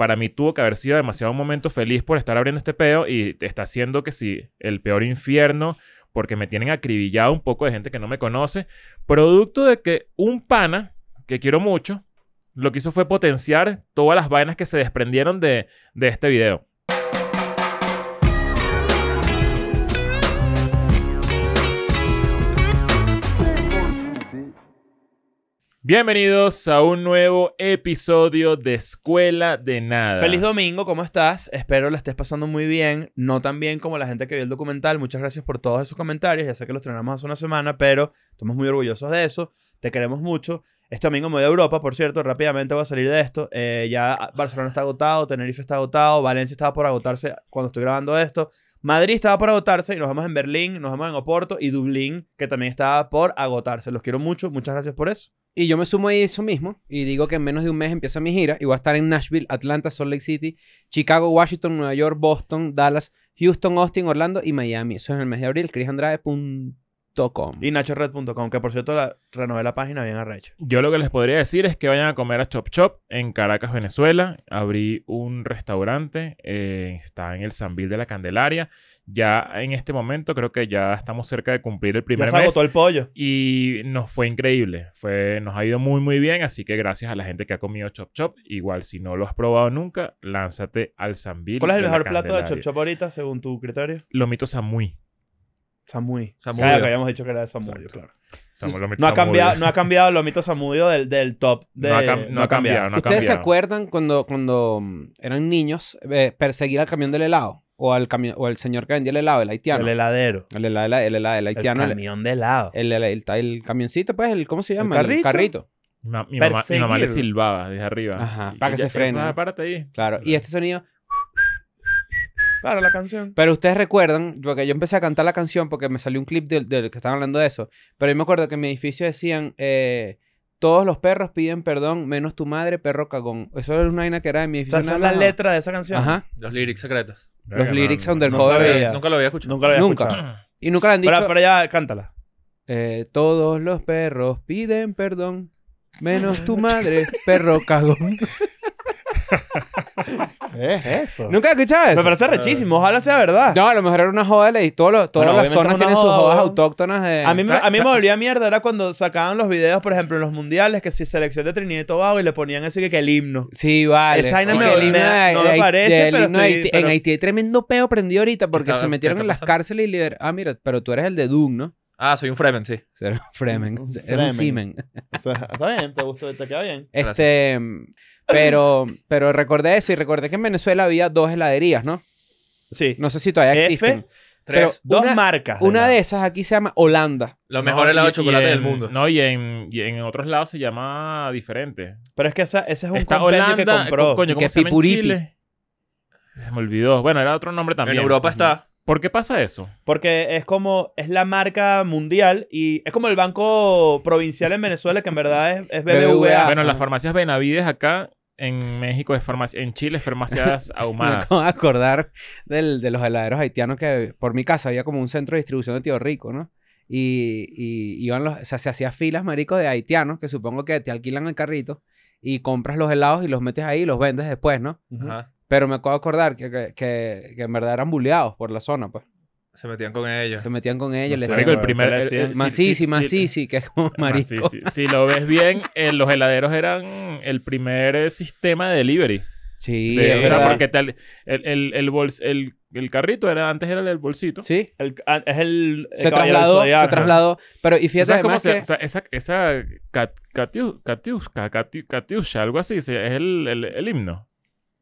para mí tuvo que haber sido demasiado un momento feliz por estar abriendo este pedo y está haciendo que sí, el peor infierno porque me tienen acribillado un poco de gente que no me conoce, producto de que un pana que quiero mucho, lo que hizo fue potenciar todas las vainas que se desprendieron de, de este video. Bienvenidos a un nuevo episodio de Escuela de Nada. Feliz domingo, ¿cómo estás? Espero la estés pasando muy bien, no tan bien como la gente que vio el documental. Muchas gracias por todos esos comentarios, ya sé que los estrenamos hace una semana, pero estamos muy orgullosos de eso, te queremos mucho. Este domingo me voy a Europa, por cierto, rápidamente voy a salir de esto. Eh, ya Barcelona está agotado, Tenerife está agotado, Valencia estaba por agotarse cuando estoy grabando esto. Madrid estaba por agotarse y nos vamos en Berlín, nos vamos en Oporto y Dublín, que también estaba por agotarse. Los quiero mucho, muchas gracias por eso. Y yo me sumo a eso mismo y digo que en menos de un mes empieza mi gira y voy a estar en Nashville, Atlanta, Salt Lake City, Chicago, Washington, Nueva York, Boston, Dallas, Houston, Austin, Orlando y Miami. Eso es en el mes de abril, chrisandrade.com. Y nachored.com, que por cierto la, renové la página bien arrecho. Yo lo que les podría decir es que vayan a comer a Chop Chop en Caracas, Venezuela. Abrí un restaurante, eh, está en el Sambil de la Candelaria ya en este momento creo que ya estamos cerca de cumplir el primer ya se Agotó el pollo. Y nos fue increíble. Fue, nos ha ido muy, muy bien. Así que gracias a la gente que ha comido Chop Chop. Igual, si no lo has probado nunca, lánzate al Zambil. ¿Cuál es el mejor plato de Chop Chop ahorita, según tu criterio? Lomito Samui. Samui. Samui. que habíamos dicho que era de claro. no, ha cambiado, no ha cambiado Lomito Samudio del, top. no, ha, cambiado, ¿Ustedes se acuerdan cuando, cuando mm, eran niños eh, perseguir al camión del helado? o al, o al señor que vendía el helado, el haitiano. El heladero. El helado, el haitiano. El camión de helado. El, el, camioncito, pues, el, ¿cómo se llama? El carrito. mi, mamá, le silbaba desde arriba. Ajá, para que se frene. párate ahí. Claro. Y este sonido... Claro, la canción. Pero ustedes recuerdan, porque yo empecé a cantar la canción porque me salió un clip del que estaban hablando de eso. Pero yo me acuerdo que en mi edificio decían... Eh, todos los perros piden perdón, menos tu madre, perro cagón. Eso era una vaina que era de mi edificio. la letra de esa canción. Ajá. Los lyrics secretos. Los lyrics no, undercover. No nunca lo había escuchado. Nunca lo había nunca. Y nunca la han dicho. Pero, pero ya, cántala. Eh, todos los perros piden perdón, menos tu madre, perro cagón es eso. Nunca he escuchado eso. Me parece rechísimo. Ojalá sea verdad. No, a lo mejor era una joda y todos todas las zonas tienen sus jodas autóctonas A mí, me- a me mierda era cuando sacaban los videos, por ejemplo, en los mundiales, que si selección de Trinidad y Tobago y le ponían así que, que el himno. Sí, vale. Esa himno no me parece, pero En Haití hay tremendo peo prendido ahorita porque se metieron en las cárceles y liberaron... Ah, mira, pero tú eres el de Doom, ¿no? Ah, soy un Fremen, sí. Fremen. Un Fremen. Era un Simen. está bien, te gustó, te queda bien. Este, pero, pero recordé eso y recordé que en Venezuela había dos heladerías, ¿no? Sí. No sé si todavía existen. tres, dos marcas. una de esas aquí se llama Holanda. Lo mejor helados helado de chocolate del mundo. No, y en, en, otros lados se llama diferente. Pero es que esa, ese es un Esta Holanda, que compró. coño, ¿cómo que se llama en Chile? Se me olvidó. Bueno, era otro nombre también. En Europa está. ¿Por qué pasa eso? Porque es como, es la marca mundial y es como el banco provincial en Venezuela, que en verdad es, BBVA. Bueno, las farmacias Benavides acá en México es farmacia, en Chile es farmacias ahumadas. Me acordar de los heladeros haitianos que por mi casa había como un centro de distribución de Tío Rico, ¿no? Y, iban los, o sea, se hacían filas, marico, de haitianos que supongo que te alquilan el carrito y compras los helados y los metes ahí y los vendes después, ¿no? Ajá. Pero me acabo acordar que, que, que, en verdad eran buleados por la zona, pues. Se metían con ellos. Se metían con ellos. Les el primer... El, el, masisi, masisi, que es como marisco. Si lo ves bien, eh, los heladeros eran el primer eh, sistema de delivery. Sí, sí es porque el, el, el, bols, el, el, carrito era antes era el bolsito. Sí. El, ah, es el, se trasladó, se trasladó. Pero y fíjate además que... Se, esa, esa Katiuska, Katiuska, algo así, es el, el, el, himno.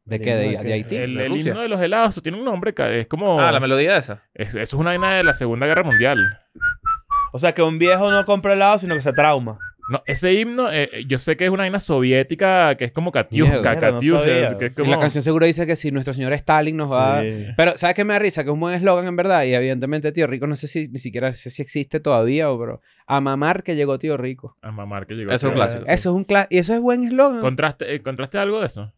¿De qué? ¿De, Haití? El, himno de los helados tiene un nombre, es como... Ah, la melodía esa. Es, eso es una vaina de la Segunda Guerra Mundial. O sea, que un viejo no compra helado, sino que se trauma. No, ese himno, eh, eh, yo sé que es una vaina soviética que es como Katiuska, eh, Y La canción seguro dice que si nuestro señor Stalin nos va. Pero, ¿sabes qué me da risa? Que es un buen eslogan en verdad. Y evidentemente, tío Rico, no sé si ni siquiera sé si existe todavía, o pero. A mamar que llegó tío Rico. A mamar que llegó. Eso es un clásico. Eso es un clásico. Y eso es buen eslogan. ¿Contraste, ¿Contraste algo de eso?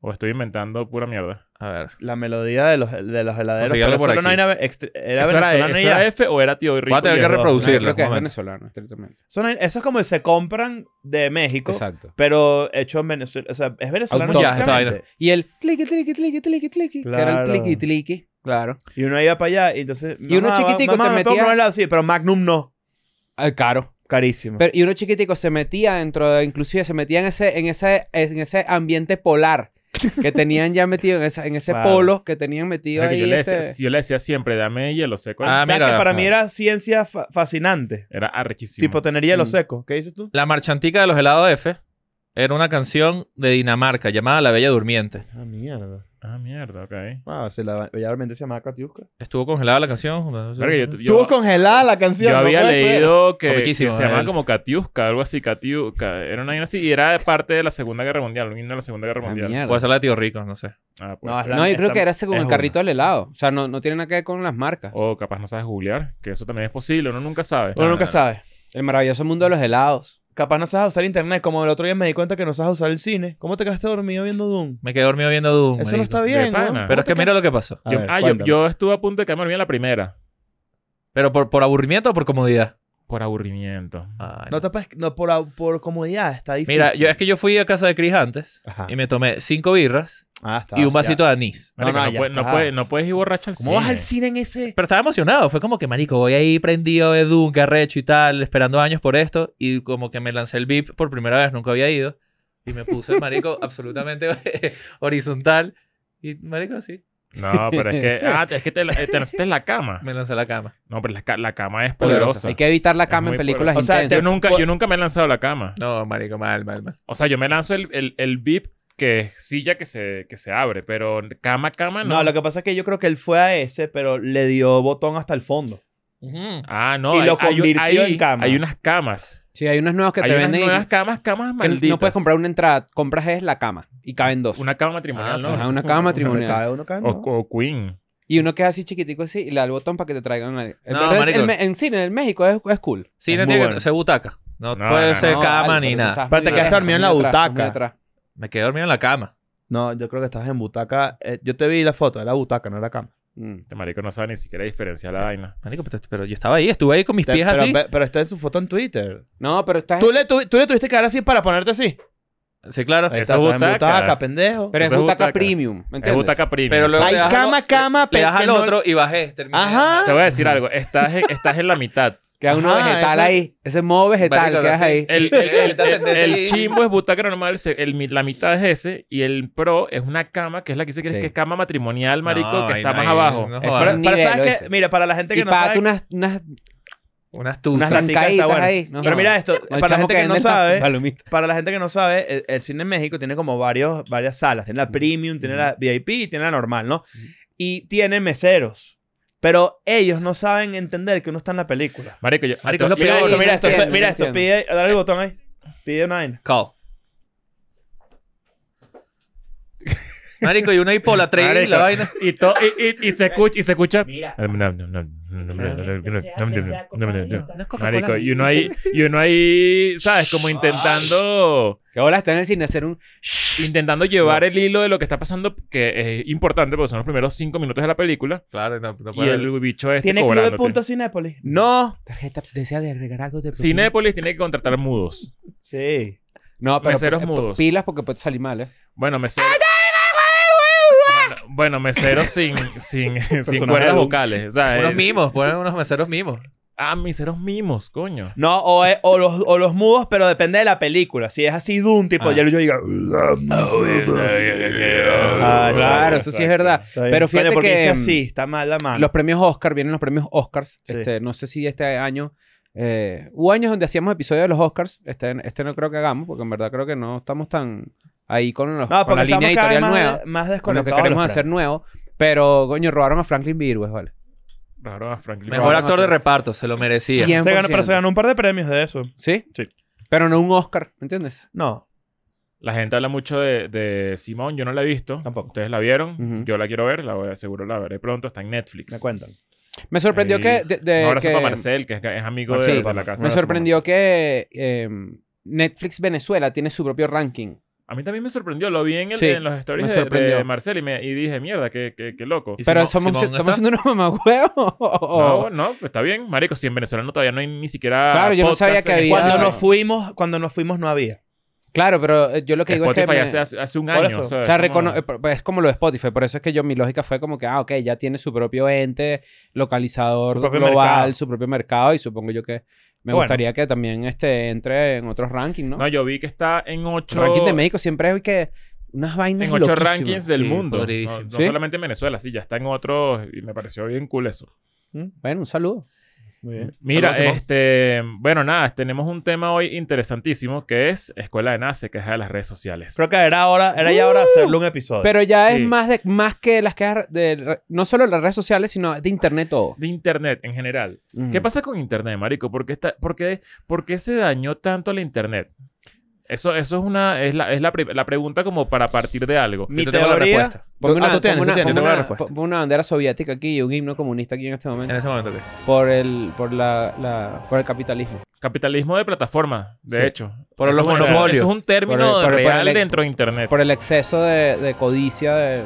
¿O estoy inventando pura mierda? A ver. La melodía de los, de los heladeros. Pero por no hay una... ¿Era venezolano era F o era tío y rico? Va a tener que reproducirlo. creo que es venezolano, estrictamente. Eso, eso es como se compran de México, Exacto. pero hecho en Venezuela. O sea, es venezolano. Ya, Y el cliqui, cliqui, cliqui, cliqui, cliqui. Que era el Claro. cliqui, Claro. Y uno iba para allá y entonces... Y uno chiquitico mamá, te metía- Sí, pero Magnum no. Eh, caro. Carísimo. Pero- y uno chiquitico se metía dentro de, inclusive se metía en ese, en ese, en ese ambiente polar que tenían ya metido en, en ese polo que tenían metido ahí. Este yo le, decía, siempre, dame hielo seco. Ah, o que para mí era ciencia fascinante. Era arrechísimo. Tipo, tener hielo mm. seco. ¿Qué dices tú? La marchantica de los helados F. Era una canción de Dinamarca llamada La Bella Durmiente. Ah, mierda. Ah, mierda, ok. Ah, si la Bella Durmiente se llamaba Katiuska. ¿Estuvo congelada la canción. Estuvo congelada la canción. Yo había leído que, se llamaba como Katiuska, algo así, Katiuska. Era una así y era parte de la Segunda Guerra Mundial, un himno de la Segunda Guerra ah, Mundial. Puede ser la de Tío Rico, no sé. Ah, pues. No, yo creo que era según con el carrito al helado. O sea, no, no tiene nada que ver con las marcas. O oh, capaz no sabes googlear, que eso también es posible, uno nunca sabe. Uno nunca ah. sabe. El maravilloso mundo de los helados. Capaz no sabes usar internet, como el otro día me di cuenta que no sabes usar el cine. ¿Cómo te quedaste dormido viendo Doom? Me quedé dormido viendo Doom. Eso no está bien, Pero es que mira lo que pasó. Yo, ah, estuve a punto de quedarme dormido en la primera. ¿Pero por, por aburrimiento o por comodidad? Por aburrimiento. Ah, no. no. te no, por, comodidad, está difícil. Mira, yo es que yo fui a casa de Chris antes y me tomé cinco birras ah, y un vasito de anís. No, no, puedes, no, ir borracho al cine. ¿Cómo vas al cine en ese...? Pero estaba emocionado. Fue como que, marico, voy ahí prendido de Dunca, y tal, esperando años por esto. Y como que me lancé el VIP por primera vez. Nunca había ido. Y me puse, marico, absolutamente horizontal. Y marico, así. No, pero es que. Ah, es que te, lanzaste eh, en la cama. Me lancé la cama. No, pero la, cama es poderosa. Hay que evitar la cama en películas O sea, yo nunca, yo nunca me he lanzado la cama. No, marico, mal, mal, mal. O sea, yo me lanzo el, el, VIP que es silla que se, que se abre, pero cama, cama no. No, lo que pasa es que yo creo que él fue a ese, pero le dio botón hasta el fondo. Ah, no. Y hay, lo convirtió hay, en cama. Hay unas camas. Sí, hay unas nuevas que te venden. unas camas, camas malditas. No puedes comprar una entrada. Compras es la cama. Y caben dos. Una cama matrimonial, ah, ¿no? una cama matrimonial. Cada uno o, queen. Y uno queda así chiquitico así y le da el botón para que te traigan el, no, en cine, en México es, es cool. Cine tiene que ser butaca. No, puede ser cama ni nada. Pero te quedaste dormido en la butaca. Me quedé dormido en la cama. No, yo creo que estás en butaca. Eh, yo te vi la foto, la butaca, no la cama te mm. Este marico no sabe ni siquiera diferenciar la eh, vaina. Marico, pero, yo estaba ahí, estuve ahí con mis pies así. pero está en tu foto en Twitter. No, pero está ¿Tú le, tú le tuviste que dar así para ponerte así. Sí, claro. está, Esa en butaca. pendejo. Pero es butaca, premium. ¿Me entiendes? Es butaca premium. Pero luego Hay le al cama, otro- cama, Le das al otro y bajé. Este, Ajá. Te voy a decir algo. Estás estás en la mitad. Queda uno vegetal ahí. Ese modo vegetal que ahí. El, el, el- chimbo es butaca normal, el la mitad es ese, y el pro es una cama, que es la que se que, es, que es cama matrimonial, marico, que está más abajo. no Para, ¿sabes que, Mira, para la gente que no sabe, Y unas, unas, Unas unas tuzas. pero mira esto, para la gente que, no sabe, para la gente que no sabe, el, cine en México tiene como varios, varias salas. Tiene la mm. premium, tiene la mm. VIP y tiene la normal, ¿no? Mm. Y tiene meseros. Pero ellos no saben entender que uno está en la película. Marico, yo, Marico, mira, Esto, mira, esto, mira esto. dale el botón ahí. Pide una Call. Marico, y uno hay por la vaina. Y, to, y, y, y, se escucha, y se escucha. Mira. No, no, no, no, Marico, y uno ahí, y uno ahí, ¿sabes? Como intentando Hola, ahora están en el cine hacer un... Intentando llevar el hilo de lo que está pasando, que es importante porque son los primeros cinco minutos de la película. Claro, Y el bicho este ¿Tiene club de puntos Cinépolis? No. Tarjeta desea de agregar de... tiene que contratar mudos. Sí. No, pero Meseros pues, eh, mudos. pilas porque puede salir mal, ¿eh? Bueno, meseros... Bueno, meseros sin, sin, sin cuerdas vocales. Unos eh, mimos, ponen unos meseros mimos. Ah, miseros mimos, coño. No, eh, o, los, o los mudos, pero depende de la película. Si es así un tipo, ah. ya yo digo... Ah, claro, eso sí es verdad. Pero fíjate coño, porque que... así, está mal la mano. Los premios Oscar, vienen los premios Oscars. Este, no sé si este año... Eh, hubo años donde hacíamos episodios de los Oscars. Este, este no creo que hagamos, porque en verdad creo que no estamos tan ahí con, los, no, con la línea editorial más nueva. más con lo que queremos hacer nuevo. Pero, coño, robaron a Franklin Virues, ¿vale? Mejor actor de reparto, se lo merecía. Se ganó, se ganó un par de premios de eso. ¿Sí? Sí. Pero no un Oscar, ¿me entiendes? No. La gente habla mucho de, de Simón. Yo no la he visto. Tampoco. Ustedes la vieron. Yo la quiero ver. La voy, a... seguro la veré pronto. Está en Netflix. Me cuentan. Me sorprendió que... de- para Marcel, que es, amigo de, la casa. Me sorprendió que em, Netflix Venezuela tiene su propio ranking a mí también me sorprendió. Lo vi en, los stories de, de Marcel y, dije, mierda, qué, loco. Pero somos, estamos haciendo unos mamagüeos. No, no, está bien, marico. Si en Venezuela no, todavía no hay ni siquiera Claro, yo no sabía que eh, había- Cuando nos fuimos, cuando nos fuimos no había. Claro, pero eh, yo lo que digo es que... Spotify hace- un año. O sea, eh, pues, es como lo de Spotify. Por eso es que yo, mi lógica fue como que, ah, ok, ya tiene su propio ente localizador global, su propio mercado. Y supongo yo que me gustaría que también este, entre en otros rankings, ¿no? No, yo vi que está en ocho Ranking de México siempre es que unas vainas En ocho rankings del mundo. No, solamente en Venezuela, sí, ya está en otros y me pareció bien cool eso. Mm, bueno, un saludo. Mira, este, bueno, nada, tenemos un tema hoy interesantísimo que es Escuela de Nace, que es de las redes sociales. Creo que era ahora, era ya hora hacerle un episodio. Pero ya es más de más que las quejas de no solo las redes sociales, sino de internet todo. De internet en general. ¿Qué pasa con internet, marico? está, ¿Por qué se dañó tanto la internet? Eso, eso es una es la, es la, pregunta como para partir de algo. Mi yo te tengo la respuesta. Pongo ah, una, bandera soviética aquí y un himno comunista aquí en este momento. En este momento, Por el, por la, por el capitalismo. Capitalismo de plataforma, de hecho. Por los monopolios. Eso es un término real dentro de Internet. Por el exceso de, codicia de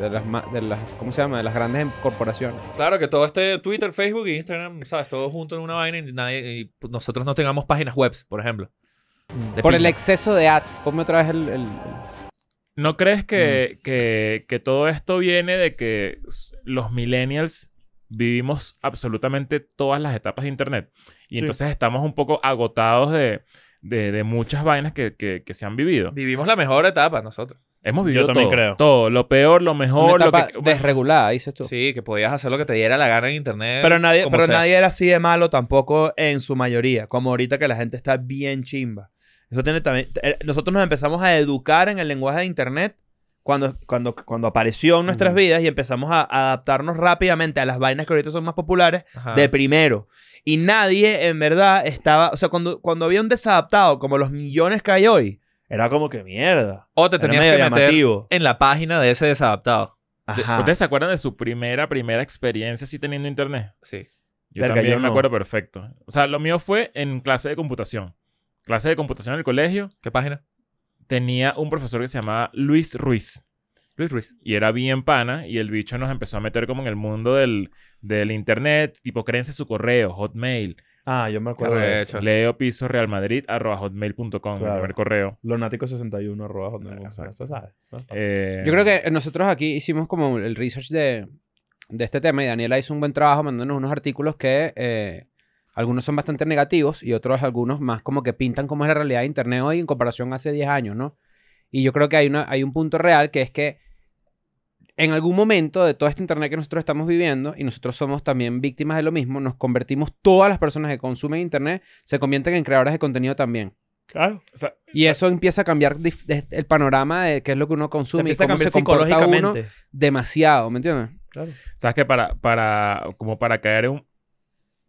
las, ¿cómo se llama? De las grandes corporaciones. Claro, que todo este Twitter, Facebook y Instagram, ¿sabes? Todo junto en una vaina y, nadie, y nosotros no tengamos páginas web, por ejemplo. Por el exceso de ads. Ponme otra vez el... ¿No crees mm. que, que, todo esto viene de que los millennials vivimos absolutamente todas las etapas de Internet. Y entonces estamos un poco agotados de, de, muchas vainas que, se han vivido. Vivimos la mejor etapa nosotros. Hemos vivido también todo, todo, lo peor, lo mejor, lo desregulada, dices tú. Sí, que podías hacer lo que te diera la gana en internet. Pero nadie, pero nadie era así de malo tampoco en su mayoría, como ahorita que la gente está bien chimba tiene también. Eh, nosotros nos empezamos a educar en el lenguaje de Internet cuando, cuando, cuando apareció en nuestras vidas y empezamos a adaptarnos rápidamente a las vainas que ahorita son más populares de primero. Y nadie, en verdad, estaba. O sea, cuando, cuando había un desadaptado, como los millones que hay hoy, era como que mierda. O te tenías que meter en la página de ese desadaptado. ¿Ustedes se acuerdan de su primera, primera experiencia así teniendo internet? Sí. Yo también me acuerdo perfecto. O sea, lo mío fue en clase de computación clase de computación en el colegio. ¿Qué página? Tenía un profesor que se llamaba Luis Ruiz. Luis Ruiz. Y era bien pana y el bicho nos empezó a meter como en el mundo del, internet, tipo créense su correo, hotmail. Ah, yo me acuerdo de eso. Leo piso arroba hotmail.com, el correo. Lonático 61 arroba hotmail. yo creo que nosotros aquí hicimos como el research de, de, este tema y Daniela hizo un buen trabajo mandándonos unos artículos que... Eh, algunos son bastante negativos y otros algunos más como que pintan cómo es la realidad de Internet hoy en comparación a hace 10 años, ¿no? Y yo creo que hay, una, hay un punto real que es que en algún momento de todo este Internet que nosotros estamos viviendo, y nosotros somos también víctimas de lo mismo, nos convertimos, todas las personas que consumen Internet se convierten en creadores de contenido también. Claro. y eso empieza a cambiar el panorama de qué es lo que uno consume y cómo se comporta uno demasiado, ¿me entiendes? Claro. Sabes que para, para, como para caer en un,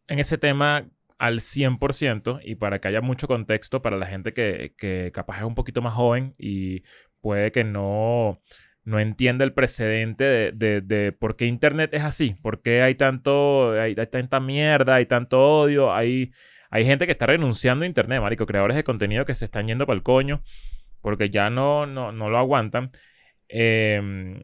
en ese tema al 100% y para que haya mucho contexto para la gente que, capaz es un poquito más joven y puede que no, no entienda el precedente de, por qué Internet es así, por qué hay, tanto, hay, tanta mierda, hay tanto odio, hay, hay gente que está renunciando a Internet, marico, creadores de contenido que se están yendo para el coño porque ya no, no, no lo aguantan. Eh,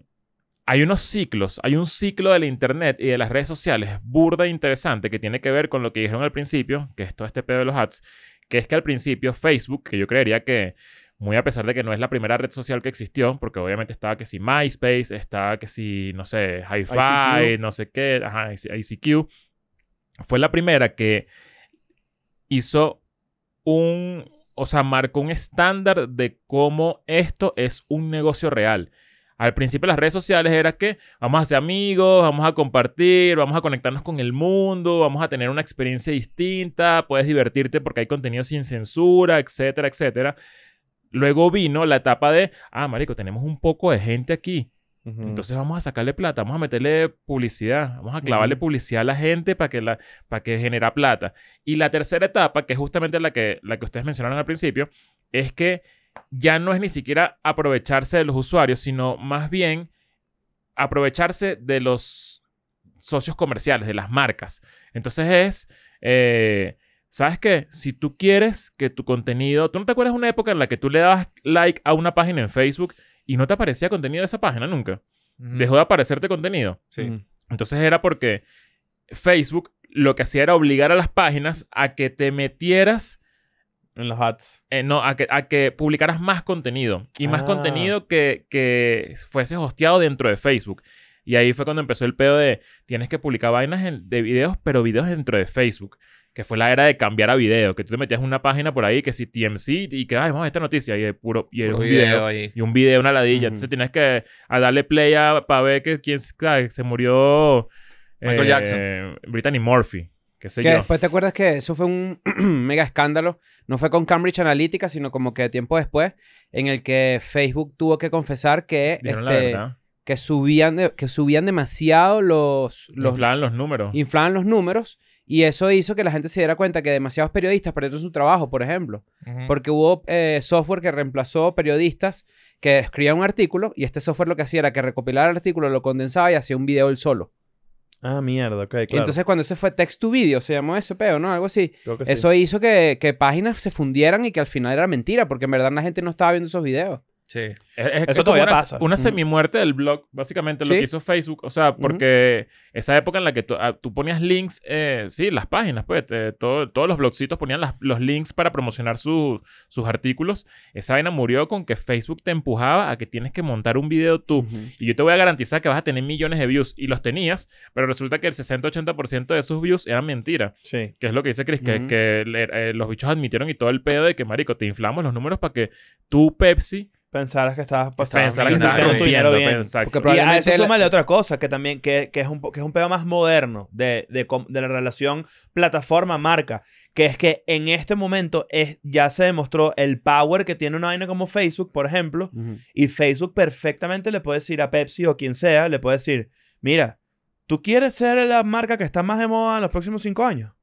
hay unos ciclos, hay un ciclo del internet y de las redes sociales burda e interesante que tiene que ver con lo que dijeron al principio, que es todo este pedo de los ads, que es que al principio Facebook, que yo creería que muy a pesar de que no es la primera red social que existió, porque obviamente estaba que si MySpace, estaba que si, no sé, hi no sé qué, ajá, ICQ, fue la primera que hizo un, o sea, marcó un estándar de cómo esto es un negocio real. Al principio las redes sociales era que vamos a ser amigos, vamos a compartir, vamos a conectarnos con el mundo, vamos a tener una experiencia distinta, puedes divertirte porque hay contenido sin censura, etcétera, etcétera. Luego vino la etapa de, ah, marico, tenemos un poco de gente aquí. Entonces vamos a sacarle plata, vamos a meterle publicidad, vamos a clavarle publicidad a la gente para que, la, para que genera plata. Y la tercera etapa, que es justamente la que, la que ustedes mencionaron al principio, es que ya no es ni siquiera aprovecharse de los usuarios, sino más bien aprovecharse de los socios comerciales, de las marcas. Entonces es, eh, ¿sabes qué? Si tú quieres que tu contenido, ¿tú no te acuerdas una época en la que tú le dabas like a una página en Facebook y no te aparecía contenido de esa página nunca? Dejó de aparecerte contenido. Sí. Entonces era porque Facebook lo que hacía era obligar a las páginas a que te metieras en los ads. Eh, no, a que, a que, publicaras más contenido. Y más ah. contenido que, que fuese hosteado dentro de Facebook. Y ahí fue cuando empezó el pedo de tienes que publicar vainas de videos, pero videos dentro de Facebook. Que fue la era de cambiar a video, que tú te metías una página por ahí que si TMC y que, ay, vamos a esta noticia y, puro, y un video, y un video, una ladilla. Entonces tienes que a darle play a, para ver que quién se murió Michael eh, Jackson. Brittany Murphy qué que Después te acuerdas que eso fue un mega escándalo, no fue con Cambridge Analytica, sino como que tiempo después, en el que Facebook tuvo que confesar que... Este, que subían, que subían demasiado los, Inflaban los números. Inflaban los números. Y eso hizo que la gente se diera cuenta que demasiados periodistas perdieron su trabajo, por ejemplo. Porque hubo eh, software que reemplazó periodistas que escribían un artículo y este software lo que hacía era que recopilaba el artículo, lo condensaba y hacía un video él solo. Ah, mierda, ok, claro. Entonces, cuando ese fue text to video, se llamó ese peo, ¿no? Algo así. Eso hizo que, que páginas se fundieran y que al final era mentira, porque en verdad la gente no estaba viendo esos videos. Sí. Es, Eso todavía una, pasa. Una semi-muerte del blog, básicamente, lo que hizo Facebook. O sea, porque esa época en la que ah, tú, ponías links, eh, sí, las páginas, pues, todos los blogcitos ponían los links para promocionar sus artículos. Esa vaina murió con que Facebook te empujaba a que tienes que montar un video tú. Y yo te voy a garantizar que vas a tener millones de views. Y los tenías, pero resulta que el 60-80% de esos views eran mentira. Sí. Que es lo que dice Chris, que, eh, los bichos admitieron y todo el pedo de que, marico, te inflamos los números para que tú, Pepsi pensaras que estabas pasando pues, que tu a eso otra cosa, que también que, que es, un, que es un pedo más moderno de, de, la relación plataforma-marca, que es que en este momento es, ya se demostró el power que tiene una vaina como Facebook, por ejemplo, y Facebook perfectamente le puede decir a Pepsi o quien sea, le puede decir, mira, tú quieres ser la marca que está más de moda en los próximos cinco años.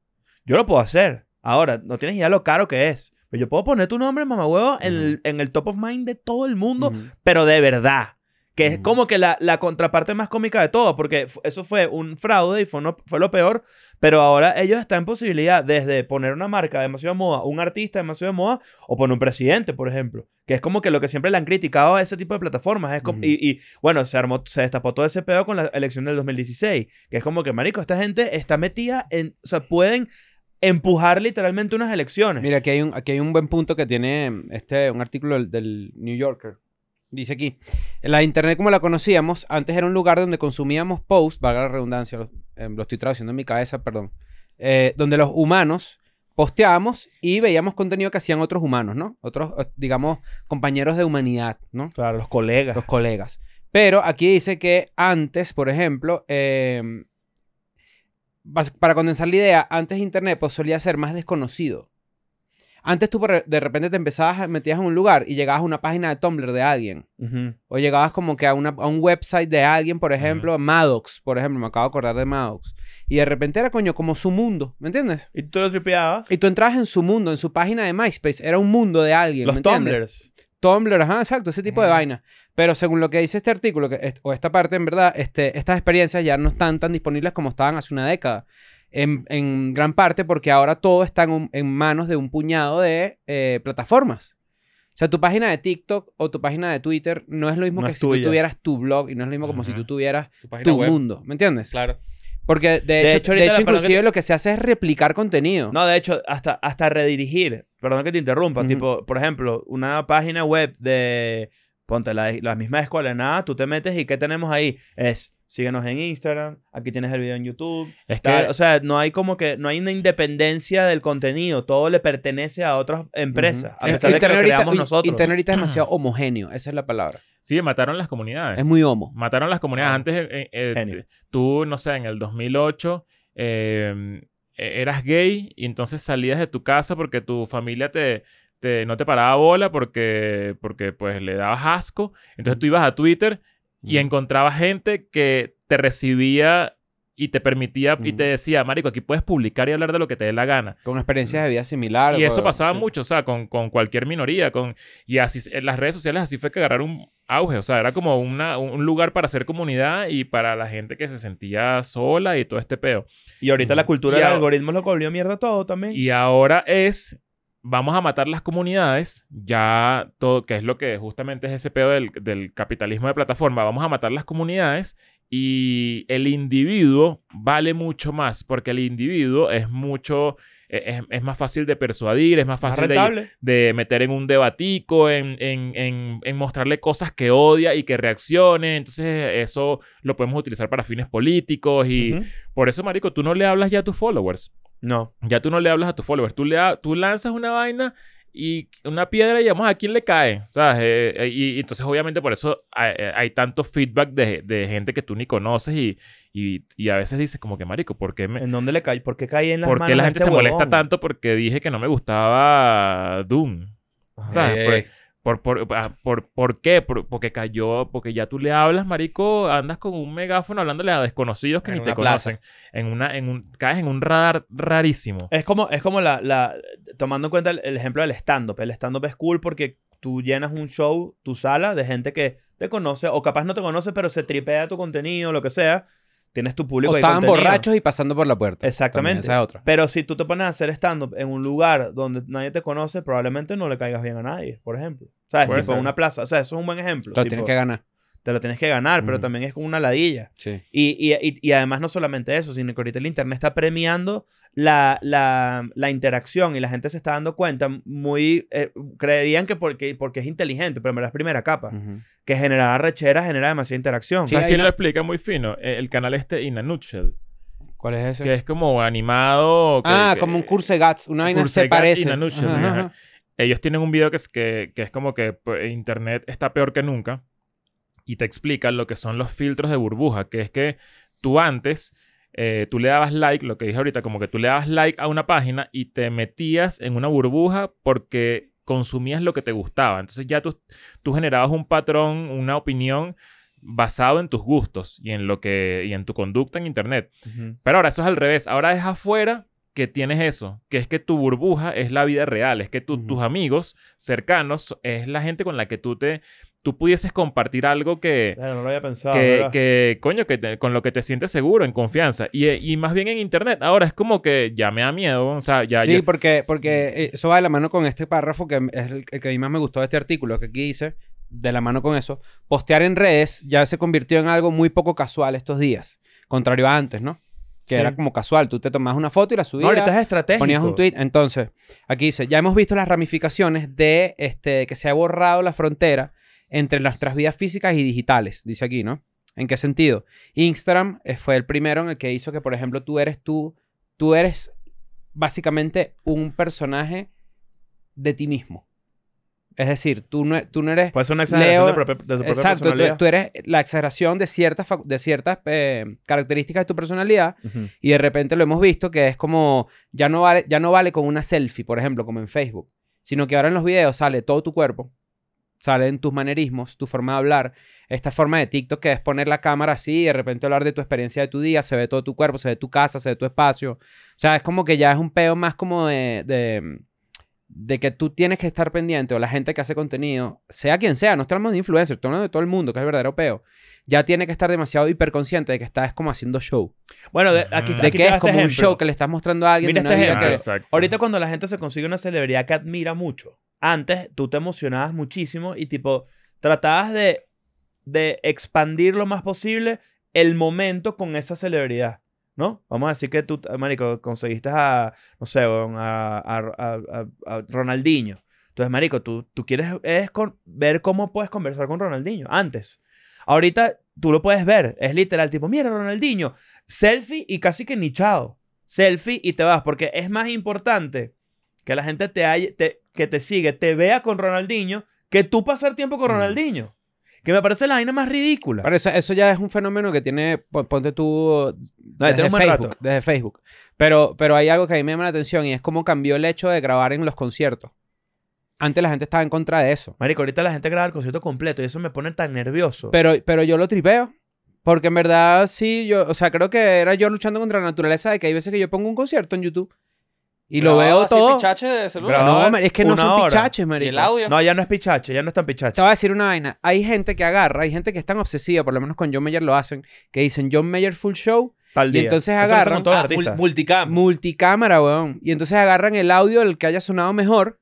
Yo lo puedo hacer. Ahora, no tienes idea lo caro que es. Pues yo puedo poner tu nombre, mamá huevo, en, el, top of mind de todo el mundo, pero de verdad. Que es como que la, contraparte más cómica de todo, porque eso fue un fraude y fue, fue lo peor, pero ahora ellos están en posibilidad desde poner una marca demasiado de moda, un artista demasiado de moda, o poner un presidente, por ejemplo, que es como que lo que siempre le han criticado a ese tipo de plataformas. Es y, bueno, se, armó, se destapó todo ese pedo con la elección del 2016, que es como que, marico, esta gente está metida en, o sea, pueden empujar literalmente unas elecciones. Mira, aquí hay un, aquí hay un buen punto que tiene este, un artículo del, New Yorker. Dice aquí, la internet como la conocíamos, antes era un lugar donde consumíamos posts, valga la redundancia, eh, lo, estoy traduciendo en mi cabeza, perdón, eh, donde los humanos posteábamos y veíamos contenido que hacían otros humanos, ¿no? Otros, eh, digamos, compañeros de humanidad, ¿no? Claro, los colegas. Los colegas. Pero aquí dice que antes, por ejemplo, para condensar la idea, antes Internet pues, solía ser más desconocido. Antes tú de repente te empezabas, metías en un lugar y llegabas a una página de Tumblr de alguien. O llegabas como que a, una, a, un website de alguien, por ejemplo, Maddox, por ejemplo, me acabo de acordar de Maddox. Y de repente era, coño, como su mundo, ¿me entiendes? Y tú lo tripeabas. Y tú entrabas en su mundo, en su página de MySpace, era un mundo de alguien. Los Tumblrs. Tumblr, exacto, ese tipo de vaina. Pero según lo que dice este artículo, o esta parte, en verdad, este, estas experiencias ya no están tan disponibles como estaban hace una década. En, gran parte porque ahora todo está en, manos de un puñado de eh, plataformas. O sea, tu página de TikTok o tu página de Twitter no es lo mismo que si tú tuvieras tu blog y no es lo mismo como si tú tuvieras tu mundo. ¿Me entiendes? Claro. Porque de, hecho, inclusive lo que se hace es replicar contenido. No, de hecho, hasta, hasta redirigir. Perdón que te interrumpa. Tipo, por ejemplo, una página web de... Ponte la, misma escuela nada, tú te metes y ¿qué tenemos ahí? Es Síguenos en Instagram. Aquí tienes el video en YouTube. o sea, no hay como que, no hay una independencia del contenido. Todo le pertenece a otras empresas. A pesar de que creamos nosotros. Internet ahorita es demasiado homogéneo. Esa es la palabra. Sí, mataron las comunidades. Es muy homo. Mataron las comunidades. Ah, Antes, eh, eh, eh, tú, no sé, en el 2008, e, eras gay y entonces salías de tu casa porque tu familia te, te, no te paraba bola porque, porque pues le dabas asco. Entonces tú ibas a Twitter y encontraba gente que te recibía y te permitía y te decía, Marico, aquí puedes publicar y hablar de lo que te dé la gana. Con experiencias de vida similar. Y eso pasaba mucho, o sea, con, con, cualquier minoría. Con, y así, en las redes sociales así fue que agarraron un auge, o sea, era como una, un lugar para hacer comunidad y para la gente que se sentía sola y todo este peo. Y ahorita la cultura del algoritmo lo cobrió mierda todo también. Y ahora es vamos a matar las comunidades, ya todo, que es lo que justamente es ese pedo del, capitalismo de plataforma, vamos a matar las comunidades y el individuo vale mucho más, porque el individuo es mucho, e, e, es, más fácil de persuadir, es más fácil de, meter en un debatico, en, en, en mostrarle cosas que odia y que reaccione, entonces eso lo podemos utilizar para fines políticos y por eso, Marico, tú no le hablas ya a tus followers. No. Ya tú no le hablas a tu followers. Tú, le tú lanzas una vaina y una piedra y vamos a quién le cae. ¿Sabes? Eh, eh, y, entonces, obviamente, por eso hay, eh, tanto feedback de, gente que tú ni conoces y, a veces dices, como que marico, ¿por qué me. ¿En dónde le cae? ¿Por qué cae en las ¿Por qué la gente este se molesta tanto porque dije que no me gustaba Doom? ¿Sabes? Ah, por, por, qué? porque cayó, porque ya tú le hablas, marico, andas con un megáfono hablándole a desconocidos que ni te conocen. En una, en un, caes en un radar rarísimo. Es como, es como la, la tomando en cuenta el, ejemplo del stand-up. El stand-up es cool porque tú llenas un show, tu sala, de gente que te conoce, o capaz no te conoce, pero se tripea tu contenido, lo que sea, tienes tu público. O estaban borrachos y pasando por la puerta. Exactamente. Esa otra. Pero si tú te pones a hacer stand-up en un lugar donde nadie te conoce, probablemente no le caigas bien a nadie, por ejemplo. o sea, tipo una plaza. O sea, eso es un buen ejemplo. Entonces tienes que ganar te lo tienes que ganar, pero también es como una ladilla. Sí. Y, y, y, además no solamente eso, sino que ahorita el Internet está premiando la, la, la interacción y la gente se está dando cuenta muy... Eh, creerían que porque, porque es inteligente, pero en verdad es primera capa. Que generar arrechera genera demasiada interacción. ¿Sabes quién lo explica muy fino? E, el canal este Inanuchel ¿Cuál es ese? Que es como animado. ah, como un curse Gats. Una vaina se parece. Ellos tienen un video que es, que, que es como que pues, Internet está peor que nunca y te explica lo que son los filtros de burbuja, que es que tú antes, eh, tú le dabas like, lo que dije ahorita, como que tú le dabas like a una página y te metías en una burbuja porque consumías lo que te gustaba. Entonces ya tú, tú generabas un patrón, una opinión basado en tus gustos y en lo que y en tu conducta en internet. Pero ahora eso es al revés, ahora es afuera que tienes eso, que es que tu burbuja es la vida real, es que tus amigos cercanos es la gente con la que tú te tú pudieses compartir algo que... no lo había pensado. Que, coño, con lo que te sientes seguro, en confianza. Eh, y, más bien en Internet. Ahora es como que ya me da miedo. O sea, Sí, porque, mm. eh, eso va de la mano con este párrafo que es el, que a mí más me gustó de este artículo, que aquí dice, de la mano con eso, postear en redes ya se convirtió en algo muy poco casual estos días. Contrario a antes, ¿no? que era como casual. Tú te tomabas una foto y la subías. No, ahorita es estratégico. Ponías un tweet. Entonces, aquí dice, ya hemos visto las ramificaciones de este, que se ha borrado la frontera entre nuestras vidas físicas y digitales, dice aquí, ¿no? ¿En qué sentido? Instagram eh, fue el primero en el que hizo que, por ejemplo, tú eres tú, tú eres básicamente un personaje de ti mismo. Es decir, tú no, e, tú no eres... Puede ser una exageración de, tu propia Exacto, tú, eres la exageración de ciertas, de ciertas eh, características de tu personalidad y de repente lo hemos visto que es como... Ya no, vale, ya no vale con una selfie, por ejemplo, como en Facebook, sino que ahora en los videos sale todo tu cuerpo en tus manerismos, tu forma de hablar, esta forma de TikTok que es poner la cámara así y de repente hablar de tu experiencia de tu día, se ve todo tu cuerpo, se ve tu casa, se ve tu espacio. O sea, es como que ya es un peo más como de, de, que tú tienes que estar pendiente o la gente que hace contenido, sea quien sea, no estamos de influencer, estamos de todo el mundo, que es verdadero peo. Ya tiene que estar demasiado hiperconsciente de que estás como haciendo show. Bueno, de, aquí, de que es como un show que le estás mostrando a alguien. Mira este Ahorita cuando la gente se consigue una celebridad que admira mucho, antes tú te emocionabas muchísimo y tipo tratabas de, expandir lo más posible el momento con esa celebridad. ¿no? Vamos a decir que tú, marico, conseguiste a, no sé, a, Ronaldinho. Entonces, marico, tú, tú quieres ver cómo puedes conversar con Ronaldinho antes. Ahorita tú lo puedes ver, es literal, tipo, mira Ronaldinho, selfie y casi que nichado. Selfie y te vas, porque es más importante que la gente te, haya, te que te sigue te vea con Ronaldinho que tú pasar tiempo con Ronaldinho. Que me parece la vaina más ridícula. Pero eso, ya es un fenómeno que tiene, ponte tú, desde, Facebook, Facebook. Pero, pero hay algo que a mí me llama la atención y es cómo cambió el hecho de grabar en los conciertos. Antes la gente estaba en contra de eso. Marico, ahorita la gente graba el concierto completo y eso me pone tan nervioso. Pero, pero yo lo tripeo. Porque en verdad sí, yo, o sea, creo que era yo luchando contra la naturaleza de que hay veces que yo pongo un concierto en YouTube y lo veo todo. No, es que no son pichaches, No, ya no es pichache, ya no están pichaches. Te voy a decir una vaina. Hay gente que agarra, hay gente que están tan obsesiva, por lo menos con John Mayer lo hacen, que dicen John Mayer Full Show. Tal día. Y entonces agarran. con todos Multicámara, weón. Y entonces agarran el audio del que haya sonado mejor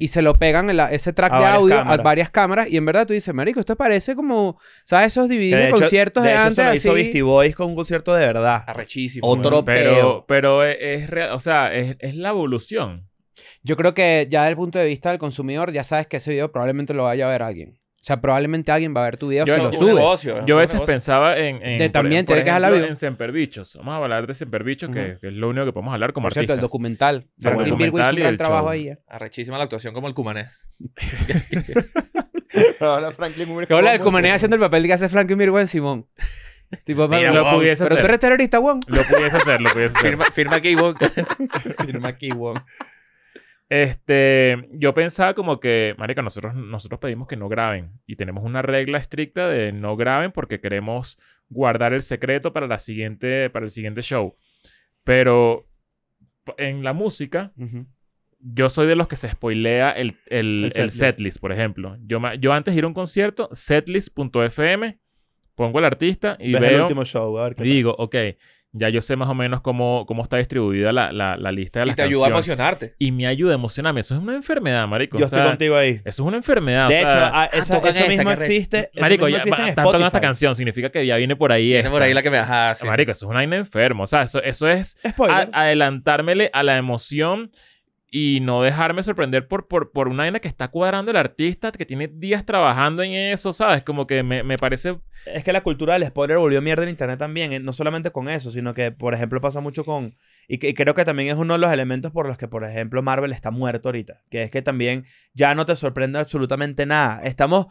y se lo pegan ese track de audio a varias cámaras. Y en verdad tú dices, Marico, esto parece como, ¿sabes? Esos divididos de, conciertos de, antes. lo hizo Beastie Boys con un concierto de verdad. Arrechísimo. Otro pero, pero e, es, real, o sea, es, es la evolución. Yo creo que ya desde el punto de vista del consumidor, ya sabes que ese video probablemente lo vaya a ver alguien. O sea, probablemente alguien va a ver tu video yo, si lo subes. yo a veces pensaba en... también por, que ejemplo, En Semperbichos. Vamos a hablar de Semperbichos, que, es lo único que podemos hablar como por Cierto, el documental. Franklin Martín hizo un gran trabajo ahí. Eh. Arrechísima la actuación como el cumanés. Hola, Franklin Mirgüen. Hola, el cumanés haciendo el papel que hace Franklin Mirgüen Simón. Tipo, Mira, lo pudiese pero tú eres terrorista, Wong. Lo pudiese hacer, lo pudiese hacer. Firma, firma aquí, Wong. firma aquí, Wong. Este, yo pensaba como que, marica, nosotros, nosotros pedimos que no graben y tenemos una regla estricta de no graben porque queremos guardar el secreto para, la siguiente, para el siguiente show. Pero en la música, yo soy de los que se spoilea el, el, el, setlist, por ejemplo. Yo, yo antes de ir a un concierto, setlist.fm, pongo el artista y veo... último show, y digo, ok, ya yo sé más o menos cómo, cómo está distribuida la, la, la lista de las canciones. Y te ayuda a emocionarte. Y me ayuda a emocionarme. Eso es una enfermedad, marico. Yo estoy contigo ahí. Eso es una enfermedad. De hecho, ah, eso, mismo existe, marico, ya están esta canción. Significa que ya viene por ahí Viene por ahí la que me... a sí, Marico, eso es una enfermedad enfermo. O sea, eso, eso es... adelantármele a la emoción y no dejarme sorprender por, por, por una vaina que está cuadrando el artista, que tiene días trabajando en eso, ¿sabes? Como que me, me parece... Es que la cultura del spoiler volvió mierda en Internet también, eh, no solamente con eso, sino que, por ejemplo, pasa mucho con... Y, que, creo que también es uno de los elementos por los que, por ejemplo, Marvel está muerto ahorita, que es que también ya no te sorprende absolutamente nada. Estamos,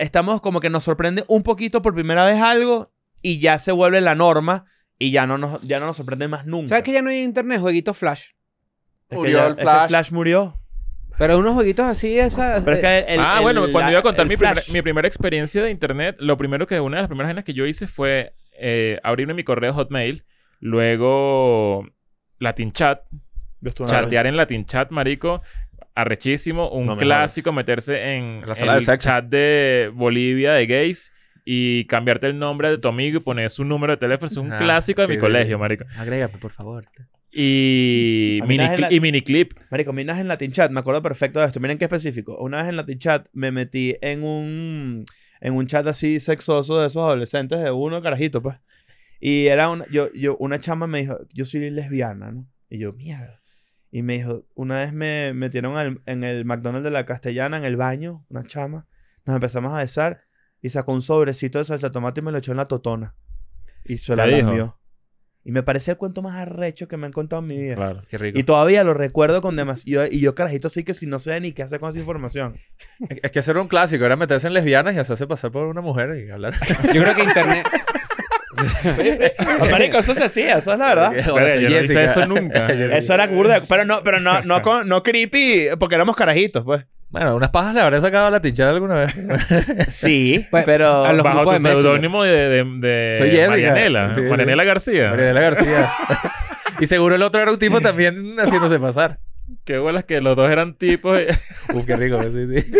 estamos como que nos sorprende un poquito por primera vez algo y ya se vuelve la norma y ya no nos, ya no nos sorprende más nunca. ¿Sabes que ya no hay internet? Jueguito flash murió el Flash. Flash murió. Pero unos jueguitos así, esas. Eh, ah, bueno, cuando iba a contar mi, primera experiencia de internet, lo primero que, una de las primeras cosas que yo hice fue eh, abrirme mi correo Hotmail, luego Latin Chat, chatear en Latin Chat, marico. Arrechísimo, un clásico, meterse en, el chat de Bolivia de gays y cambiarte el nombre de tu amigo y poner su número de teléfono. Es un ah, clásico de mi colegio, marico. Agrega, por favor y, mini, y miniclip. Marico, en Latin Chat, me acuerdo perfecto de esto. Miren qué específico. Una vez en Latin Chat me metí en un, en un chat así sexoso de esos adolescentes de uno carajito, pues. Y era una, yo, yo, una chama me dijo, yo soy lesbiana, ¿no? Y yo, mierda. Y me dijo, una vez me metieron en el McDonald's de la Castellana, en el baño, una chama. Nos empezamos a besar y sacó un sobrecito de salsa de tomate y me lo echó en la totona. Y se la dio y me parece el cuento más arrecho que me han contado en mi vida. Claro, qué rico. Y todavía lo recuerdo con demasiado. Y yo, carajito, sí que si no sé ni qué hacer con esa información. Es que hacer un clásico, era meterse en lesbianas y hacerse pasar por una mujer y hablar. yo creo que internet. Marico, eso se hacía, eso es la verdad. Pero, eso nunca. eso era burda. Pero no, pero no, no, no, no creepy, porque éramos carajitos, pues. Bueno, unas pajas le habré sacado la tichada alguna vez. sí, pero a los bajo tu seudónimo de, de, Soy Marianela. Marianela García. Marianela García. y seguro el otro era un tipo también haciéndose pasar. Qué Es que los dos eran tipos. Uf, qué rico. Sí, sí.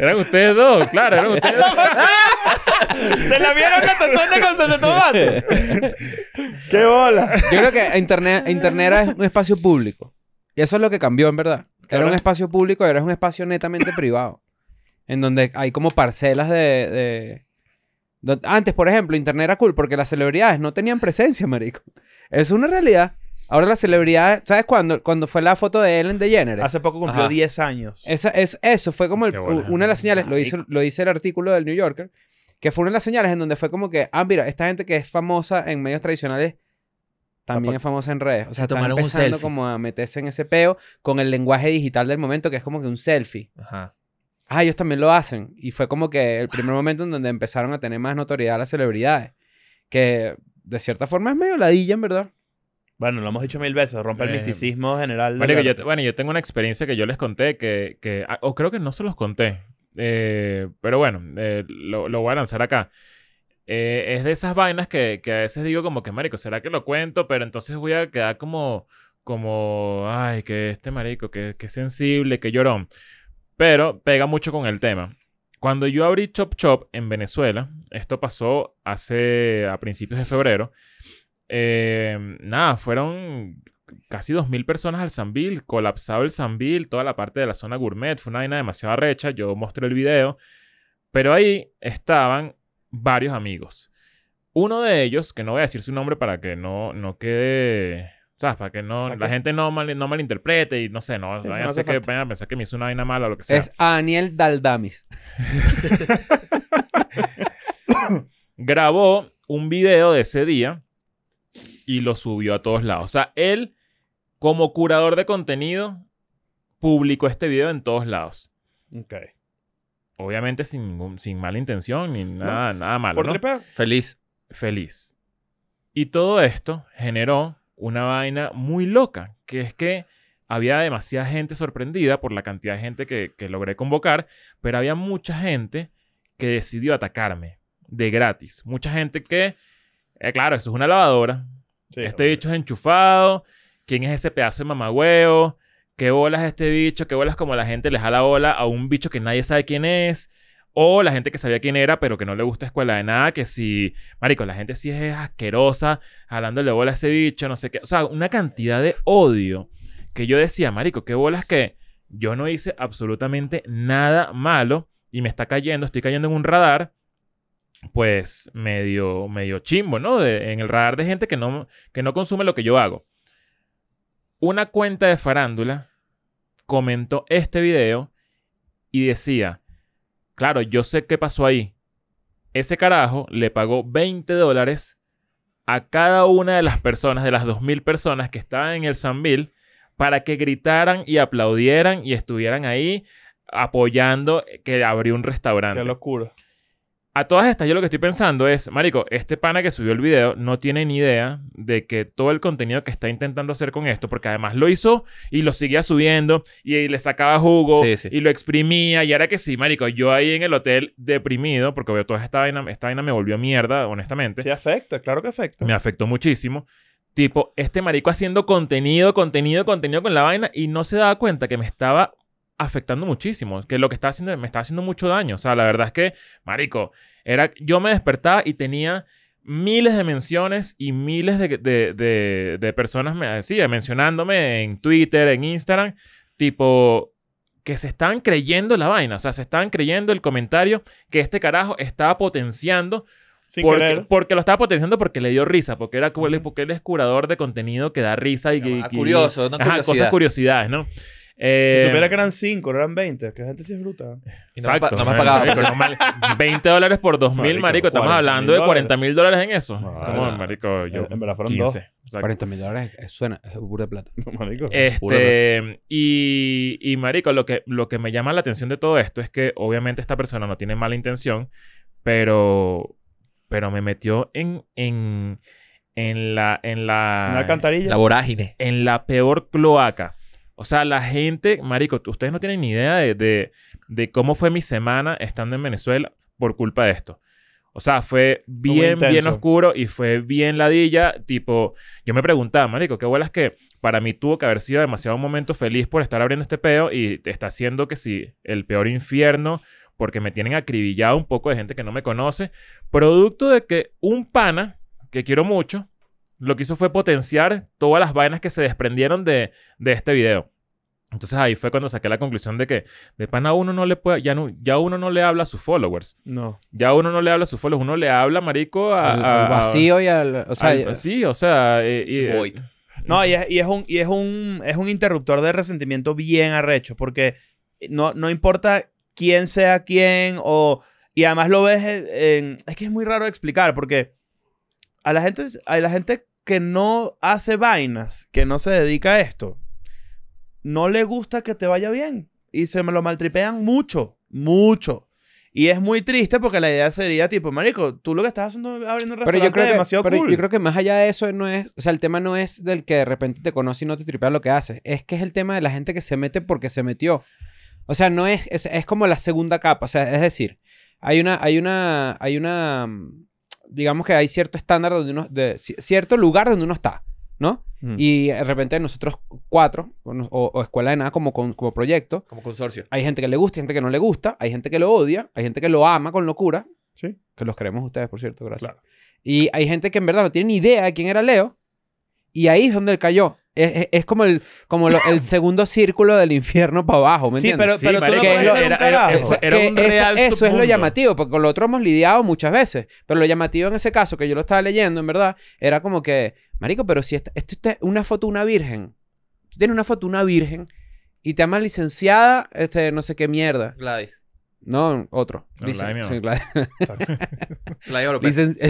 Eran ustedes dos, claro, eran ustedes dos. Se la vieron a Totone con Santo Tomate. qué bola. Yo creo que Internet, Internet era un espacio público. Y eso es lo que cambió, en verdad. Era un espacio público, ahora es un espacio netamente privado. En donde hay como parcelas de, Antes, por ejemplo, internet era cool porque las celebridades no tenían presencia, marico. Es una realidad. Ahora las celebridades... ¿Sabes cuándo? Cuando fue la foto de Ellen DeGeneres. Hace poco cumplió 10 años. es, eso fue como una de las señales. Lo hizo, lo el artículo del New Yorker. Que fue una de las señales en donde fue como que... Ah, mira, esta gente que es famosa en medios tradicionales también es famosa en redes. O sea, están un empezando como a meterse en ese peo con el lenguaje digital del momento, que es como que un selfie. Ajá. Ah, ellos también lo hacen. Y fue como que el primer momento en donde empezaron a tener más notoriedad las celebridades. Que de cierta forma es medio ladilla, en verdad. Bueno, lo hemos dicho mil veces, rompe el misticismo general. bueno, yo tengo una experiencia que yo les conté que... que ah, o creo que no se los conté. Eh, pero bueno, eh, lo, lo voy a lanzar acá. Eh, es de esas vainas que, que, a veces digo como que, marico, ¿será que lo cuento? Pero entonces voy a quedar como, como, ay, que este marico, que, sensible, que llorón. Pero pega mucho con el tema. Cuando yo abrí Chop Chop en Venezuela, esto pasó hace, a principios de febrero, em, nada, fueron casi 2.000 personas al Sambil, colapsado el Sambil, toda la parte de la zona gourmet, fue una vaina demasiado recha, yo mostré el video, pero ahí estaban varios amigos. Uno de ellos, que no voy a decir su nombre para que no, no quede. sea, Para que no, la gente no, mal, no malinterprete y no sé, no, vayan a, que, pensar que me hizo una vaina mala o lo que sea. Es Aniel Daldamis. Grabó un video de ese día y lo subió a todos lados. O sea, él, como curador de contenido, publicó este video en todos lados. Okay. Obviamente sin, mala intención ni nada, nada malo. ¿Por Feliz. Feliz. Y todo esto generó una vaina muy loca, que es que había demasiada gente sorprendida por la cantidad de gente que, logré convocar, pero había mucha gente que decidió atacarme de gratis. Mucha gente que, eh, claro, eso es una lavadora. este dicho bicho es enchufado. ¿Quién es ese pedazo de mamagüeo? qué bolas este bicho, qué bolas como la gente le jala bola a un bicho que nadie sabe quién es. O la gente que sabía quién era, pero que no le gusta escuela de nada, que si, marico, la gente sí es asquerosa, jalándole bola a ese bicho, no sé qué. O sea, una cantidad de odio que yo decía, marico, qué bolas que yo no hice absolutamente nada malo y me está cayendo, estoy cayendo en un radar, pues medio, medio chimbo, ¿no? en el radar de gente que no, que no consume lo que yo hago. Una cuenta de farándula comentó este video y decía, claro, yo sé qué pasó ahí. Ese carajo le pagó 20 dólares a cada una de las personas, de las 2.000 personas que estaban en el Zambil para que gritaran y aplaudieran y estuvieran ahí apoyando que abrió un restaurante. Qué locura. A todas estas, yo lo que estoy pensando es, Marico, este pana que subió el video no tiene ni idea de que todo el contenido que está intentando hacer con esto, porque además lo hizo y lo seguía subiendo y, le sacaba jugo y lo exprimía. Y ahora que sí, Marico, yo ahí en el hotel deprimido, porque veo toda esta vaina, esta vaina me volvió mierda, honestamente. Sí, afecta, claro que afecta. Me afectó muchísimo. Tipo, este marico haciendo contenido, contenido, contenido con la vaina y no se daba cuenta que me estaba afectando muchísimo, que lo que estaba haciendo me estaba haciendo mucho daño. O sea, la verdad es que, marico, era, yo me despertaba y tenía miles de menciones y miles de, de, de, personas me decía, mencionándome en Twitter, en Instagram, tipo, que se están creyendo la vaina, o sea, se están creyendo el comentario que este carajo estaba potenciando. porque, porque, lo estaba potenciando porque le dio risa, porque era porque él es curador de contenido que da risa y, curioso, cosas curiosidades, ¿no? si eh, supiera que eran 5, no eran 20. Que la gente se es no Exacto. 20 dólares por 2 mil, marico. estamos hablando de 40 mil dólares en eso. No, marico? Yo, en 15. 40 mil dólares suena, es pura plata. No, marico. Este, Y, y, marico, lo que, lo que me llama la atención de todo esto es que obviamente esta persona no tiene mala intención, pero, pero me metió en... en en la en la, la vorágine en la peor cloaca o sea, la gente, marico, ustedes no tienen ni idea de, de, cómo fue mi semana estando en Venezuela por culpa de esto. O sea, fue bien, bien oscuro y fue bien ladilla. Tipo, yo me preguntaba, marico, qué es que para mí tuvo que haber sido demasiado un momento feliz por estar abriendo este pedo y está haciendo que sí, el peor infierno, porque me tienen acribillado un poco de gente que no me conoce. Producto de que un pana que quiero mucho lo que hizo fue potenciar todas las vainas que se desprendieron de, de este video. Entonces ahí fue cuando saqué la conclusión de que de pan a uno no le puede, ya, no, ya uno no le habla a sus followers. No. Ya uno no le habla a sus followers, uno le habla, marico, a, al, a, vacío y al... O sea, sí, o sea... no, y es, y es, un, y es, un, es un interruptor de resentimiento bien arrecho, porque no, no importa quién sea quién o... Y además lo ves en... Es que es muy raro explicar, porque a la gente, la gente que no hace vainas, que no se dedica a esto, no le gusta que te vaya bien. Y se me lo maltripean mucho, mucho. Y es muy triste porque la idea sería tipo, marico, tú lo que estás haciendo abriendo un restaurante pero yo creo que, pero yo creo que más allá de eso no es, o sea, el tema no es del que de repente te conoce y no te tripea lo que haces, es que es el tema de la gente que se mete porque se metió. O sea, no es, es, como la segunda capa, o sea, es decir, hay una, hay una, hay una, mm, digamos que hay cierto estándar donde uno, de, cierto lugar donde uno está, ¿no? Mm. Y de repente nosotros cuatro, o, Escuela de Nada como, como proyecto. Como consorcio. Hay gente que le gusta, hay gente que no le gusta, hay gente que lo odia, hay gente que lo ama con locura. Sí. Que los queremos ustedes, por cierto, gracias. Y hay gente que en verdad no tiene ni idea de quién era Leo. Y ahí es donde él cayó. Es, como el, como el segundo círculo del infierno para abajo, ¿me entiendes? Sí, pero, tú no puedes un Eso, es lo llamativo, porque con lo otro hemos lidiado muchas veces. Pero lo llamativo en ese caso, que yo lo estaba leyendo, en verdad, era como que, marico, pero si esto es una foto una virgen. Tú tienes una foto una virgen y te amas licenciada, este, no sé qué mierda. Gladys. No, otro. Gladys.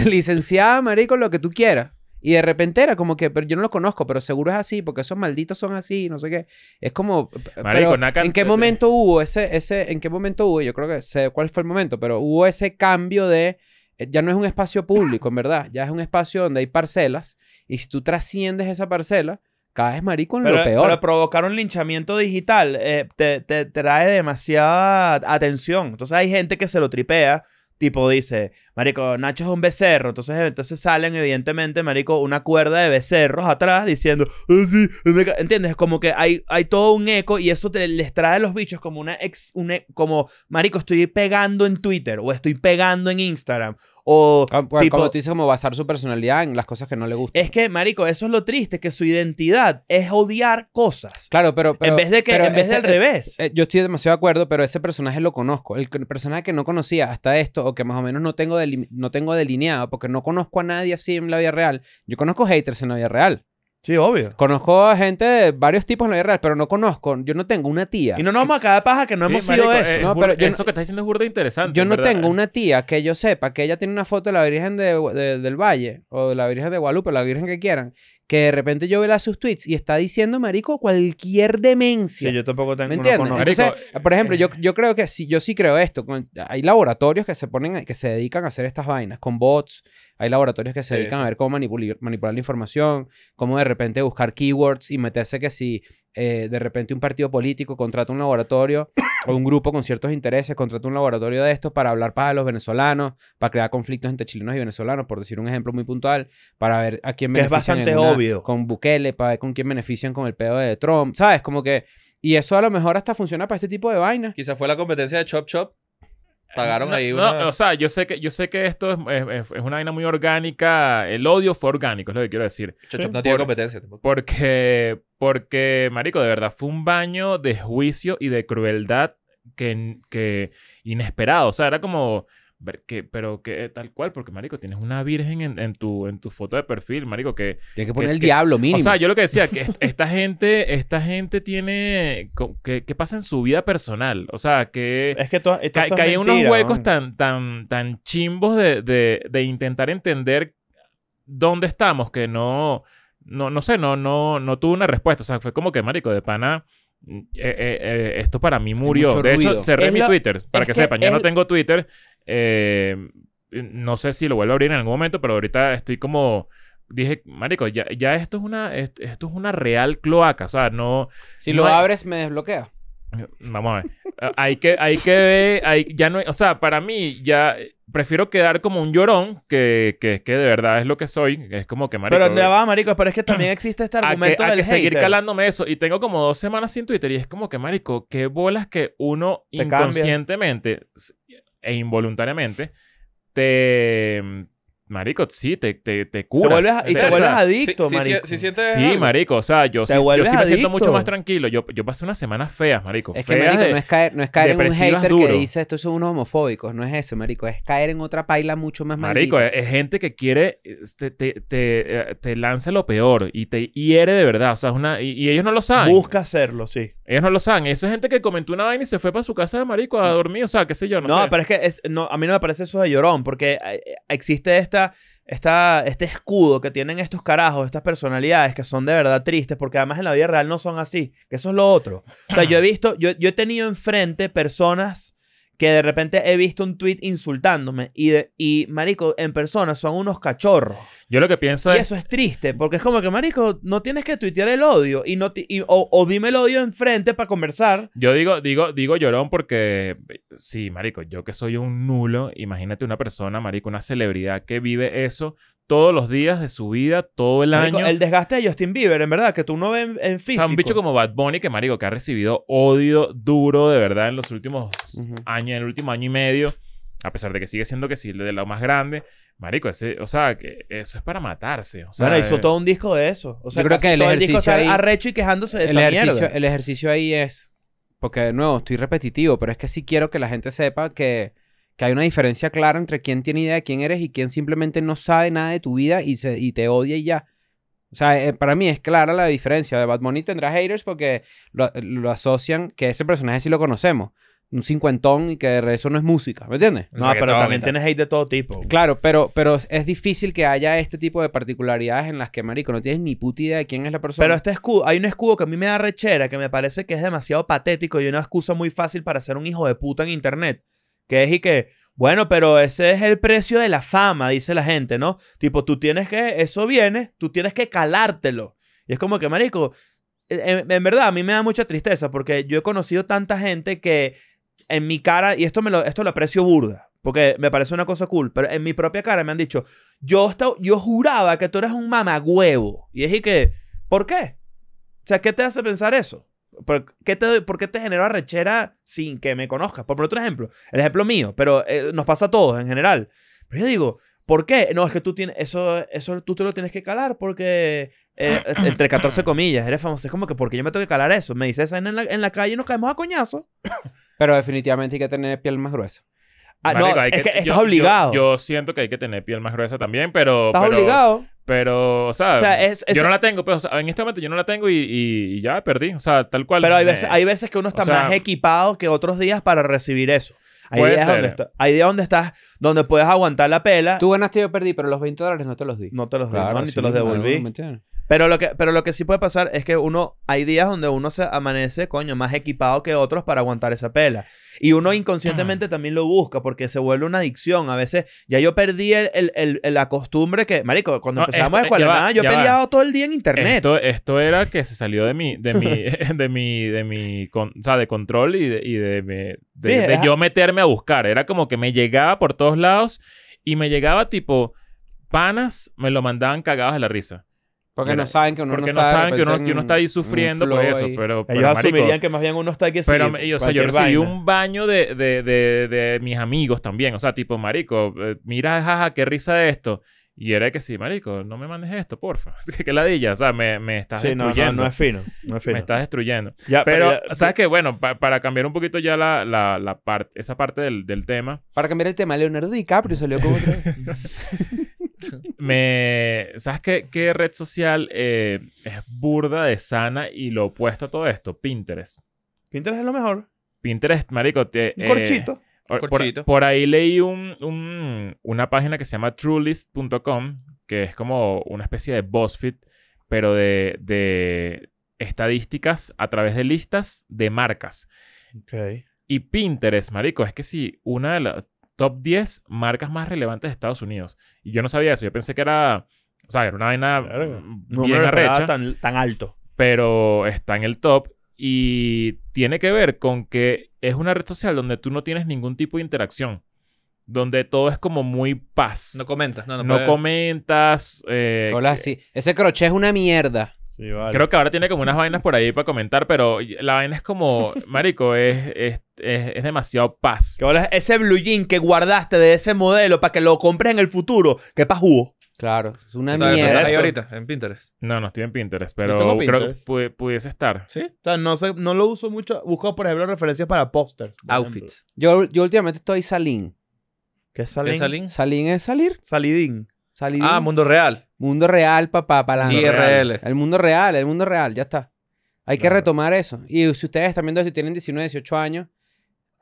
licenciada, marico, lo que tú quieras. Y de repente era como que, pero yo no lo conozco, pero seguro es así, porque esos malditos son así, no sé qué. Es como. pero, ¿En qué eh, eh. momento hubo ese, ese. ¿En qué momento hubo? Yo creo que sé cuál fue el momento, pero hubo ese cambio de. Eh, ya no es un espacio público, en verdad. Ya es un espacio donde hay parcelas. Y si tú trasciendes esa parcela, cada marico en lo peor. Pero provocar un linchamiento digital te trae demasiada atención. Entonces hay gente que se lo tripea tipo dice, marico, Nacho es un becerro. Entonces, entonces salen, evidentemente, marico, una cuerda de becerros atrás diciendo, oh, sí, ¿entiendes? Como que hay, hay todo un eco y eso te, les trae a los bichos como una ex, e, como, marico, estoy pegando en Twitter o estoy pegando en Instagram o ah, pues, como tú dices, como basar su personalidad en las cosas que no le gustan. Es que, marico, eso es lo triste, que su identidad es odiar cosas. Claro, pero... en vez de que... En del revés. Eh, yo estoy demasiado de acuerdo, pero ese personaje lo conozco. El, personaje que no conocía hasta esto, o que más o menos no tengo, no tengo delineado, porque no conozco a nadie así en la vida real. Yo conozco haters en la vida real. Sí, obvio. Conozco a gente de varios tipos en la vida real, pero no conozco. Yo no tengo una tía. Y no nos vamos a quedar paja que no hemos sido eso. Eh, eso que estás diciendo es interesante. Yo no tengo eh. una tía que yo sepa que ella tiene una foto de la Virgen del Valle o de la Virgen de Guadalupe, la Virgen que quieran, que de repente yo veo sus tweets y está diciendo, marico, cualquier demencia. Sí, yo tampoco tengo, ¿Me por ejemplo, eh. yo, creo que sí, yo sí creo esto. Hay laboratorios que se ponen, que se dedican a hacer estas vainas con bots. Hay laboratorios que se dedican a ver cómo manipular, manipular la información, cómo de repente buscar keywords y meterse que si eh, de repente un partido político contrata un laboratorio o un grupo con ciertos intereses, contrata un laboratorio de estos para hablar para los venezolanos, para crear conflictos entre chilenos y venezolanos, por decir un ejemplo muy puntual, para ver a quién que es bastante obvio. Con Bukele, para ver con quién benefician con el pedo de Trump, ¿sabes? Como que... Y eso a lo mejor hasta funciona para este tipo de vainas. Quizás fue la competencia de Chop Chop. Pagaron ahí una... no, o sea, yo sé que, yo sé que esto es, una vaina muy orgánica. El odio fue orgánico, es lo que quiero decir. no tiene competencia Porque, porque, marico, de verdad, fue un baño de juicio y de crueldad que, que inesperado. O sea, era como pero que tal cual, porque marico, tienes una virgen en, tu, en tu foto de perfil, marico, que... Tienes que poner el diablo, mínimo. O sea, yo lo que decía, que esta gente, esta gente tiene... ¿Qué pasa en su vida personal? O sea, que... Es que todas unos huecos tan, tan, tan chimbos de, intentar entender dónde estamos, que no... No, no sé, no, no, no tuve una respuesta. O sea, fue como que, marico, de pana... Mm, eh, eh, eh, esto para mí murió. De hecho, cerré mi Twitter, para que, que sepan. Yo no tengo Twitter eh, no sé si lo vuelvo a abrir en algún momento, pero ahorita estoy como dije, marico, ya, esto es una esto es una real cloaca, o sea, no Si lo abres me desbloquea. Vamos a ver. hay que hay que ver, hay, ya no, o sea, para mí ya prefiero quedar como un llorón que, que, que de verdad es lo que soy, es como que marico. Pero ya va, marico, pero es que también existe este argumento a que, que seguir calándome eso y tengo como dos semanas sin Twitter y es como que marico, qué bolas que uno inconscientemente e involuntariamente te Marico, sí, te, te, te curas. y te vuelves adicto, marico. sí, marico. O sea, yo, sí, yo sí me siento mucho más tranquilo. Yo, yo pasé unas semanas feas, marico. Es que, marico, no es caer, no es caer en un hater que dice esto son unos homofóbicos. No es eso, marico. Es caer en otra paila mucho más Marico, es, gente que quiere... Te, te, te, eh, te, lanza lo peor y te hiere de verdad. O sea, es una... Y, ellos no lo saben. Busca hacerlo, sí. Ellos no lo saben. es gente que comentó una vaina y se fue para su casa de marico a mm. dormir. O sea, qué sé yo, no, no pero es que... Es, no, a mí no me parece eso de llorón porque eh, existe este está este escudo que tienen estos carajos, estas personalidades que son de verdad tristes, porque además en la vida real no son así, que eso es lo otro. O sea, yo he visto, yo, yo he tenido enfrente personas que de repente he visto un tweet insultándome y, y marico, en persona son unos cachorros. Yo lo que pienso y eso es triste, porque es como que, marico, no tienes que tuitear el odio y no o, dime el odio enfrente para conversar. Yo digo, digo, digo llorón porque, sí, marico, yo que soy un nulo, imagínate una persona, marico, una celebridad que vive eso, todos los días de su vida, todo el año. El desgaste de Justin Bieber, en verdad, que tú no ves en, físico. O un bicho como Bad Bunny, que marico, que ha recibido odio duro, de verdad, en los últimos años, en el último año y medio. A pesar de que sigue siendo que sí, del lado más grande. Marico, o sea, que eso es para matarse. O sea, bueno, hizo eh, todo un disco de eso. O sea, yo creo que el todo ejercicio el disco está arrecho y quejándose de esa mierda. El ejercicio ahí es... Porque, de nuevo, estoy repetitivo, pero es que sí quiero que la gente sepa que que hay una diferencia clara entre quién tiene idea de quién eres y quién simplemente no sabe nada de tu vida y, te odia y ya. O sea, eh, para mí es clara la diferencia. De Bad Bunny tendrá haters porque lo, asocian, que ese personaje sí lo conocemos. Un cincuentón y que de eso no es música, ¿me entiendes? No, pero también tienes hate de todo tipo. Claro, pero, pero es difícil que haya este tipo de particularidades en las que, marico, no tienes ni puta idea de quién es la persona. Pero este escudo, hay un escudo que a mí me da rechera, que me parece que es demasiado patético y una excusa muy fácil para ser un hijo de puta en internet que es y que, bueno, pero ese es el precio de la fama, dice la gente, ¿no? Tipo, tú tienes que, eso viene, tú tienes que calártelo. Y es como que, marico, eh, en, verdad a mí me da mucha tristeza porque yo he conocido tanta gente que en mi cara, y esto, me lo, esto lo aprecio burda, porque me parece una cosa cool, pero en mi propia cara me han dicho, yo, yo juraba que tú eres un mamagüevo. Y es y que, ¿por qué? O sea, ¿qué te hace pensar eso? ¿Por qué, te, ¿Por qué te genero arrechera sin que me conozcas? Por otro ejemplo, el ejemplo mío, pero eh, nos pasa a todos en general. Pero yo digo, ¿por qué? No, es que tú tienes, eso, eso tú te lo tienes que calar porque, eh, eh, entre 14 comillas, eres famoso. Es como que, ¿por qué yo me tengo que calar eso? Me dices en la, en la calle nos caemos a coñazo. Pero definitivamente hay que tener piel más gruesa. Ah, no, es que, estás obligado. Yo, siento que hay que tener piel más gruesa también, pero... Estás obligado. Pero, o sea, yo no la tengo, pero pues, en este momento yo no la tengo y, ya perdí, o sea, tal cual. Pero hay veces, hay veces que uno está más equipado que otros días para recibir eso. Hay días, donde donde estás, donde puedes aguantar la pela. Tú ganaste y yo perdí, pero los 20 dólares no te los di. No te los di, ni te los devolví. Pero lo, que, pero lo que sí puede pasar es que uno, hay días donde uno se amanece, coño, más equipado que otros para aguantar esa pela. Y uno inconscientemente también lo busca porque se vuelve una adicción. A veces ya yo perdí el, el, el, la costumbre que, marico, cuando empezamos a yo peleaba todo el día en internet. Esto, era que se salió de mi, de mi, de mi, de mi, o sea, de control y de, y de yo meterme a buscar. Era como que me llegaba por todos lados y me llegaba tipo, panas me lo mandaban cagados de la risa. Porque no saben que uno no, está, ahí sufriendo por eso. Pero, pero, ellos marico, asumirían que más bien uno está que sí. Pero yo, o sea, yo recibí un baño de, de, de, de, mis amigos también. O sea, tipo, marico, eh, mira, jaja, qué risa esto. Y era que sí, marico, no me mandes esto, porfa. ¿Qué ladilla, o sea, me, me estás destruyendo. No, es fino, no es fino. Me estás destruyendo. pero, ¿sabes qué? Bueno, para cambiar un poquito ya la, la, la parte, esa parte del, del, tema. Para cambiar el tema, Leonardo DiCaprio salió como otra Me, ¿Sabes qué, qué red social eh, es burda de sana y lo opuesto a todo esto? Pinterest. Pinterest es lo mejor. Pinterest, marico, Un eh, corchito. Por, ahí leí una página que se llama truelist.com, que es como una especie de BuzzFeed, pero de, estadísticas a través de listas de marcas. Y Pinterest, marico, es que sí, una de las top 10 marcas más relevantes de Estados Unidos. Y yo no sabía eso. Yo pensé que era, o sea, era una vaina bien no Tan, alto. Pero está en el top y tiene que ver con que es una red social donde tú no tienes ningún tipo de interacción donde todo es como muy paz. No comentas, no, no. No comentas. Eh, Hola, sí. Ese crochet es una mierda. Creo que ahora tiene como unas vainas por ahí para comentar, pero la vaina es como, marico, es, es, demasiado paz. ese blue jean que guardaste de ese modelo para que lo compres en el futuro, que paz hubo. Claro, es una mierda. ahí ahorita en Pinterest? No, no estoy en Pinterest, pero creo que pudiese estar. Sí. O sea, no, no lo uso mucho. Busco, por ejemplo, referencias para pósters. Outfits. Yo, últimamente estoy salín. ¿Qué es salín? ¿Qué es salín? es salir. Salidín ah, mundo real. Mundo real, papá, para IRL. El mundo real, el mundo real, ya está. Hay que retomar eso. Y si ustedes están viendo si tienen 19, 18 años,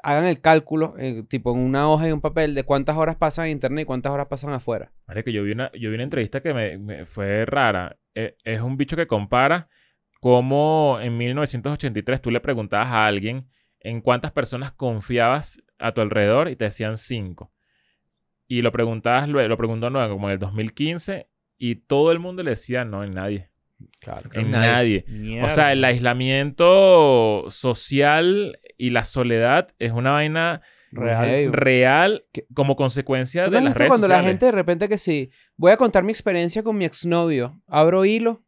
hagan el cálculo, eh, tipo en una hoja y un papel, de cuántas horas pasan en internet y cuántas horas pasan afuera. que yo vi una, yo vi una entrevista que me, fue rara. E, es un bicho que compara cómo en 1983 tú le preguntabas a alguien en cuántas personas confiabas a tu alrededor y te decían cinco. Y lo preguntabas lo preguntó como en el 2015, y todo el mundo le decía, no, en nadie. Claro, en nadie. O sea, el aislamiento social y la soledad es una vaina real, real como consecuencia de las redes cuando la gente de repente que sí, voy a contar mi experiencia con mi exnovio, abro hilo.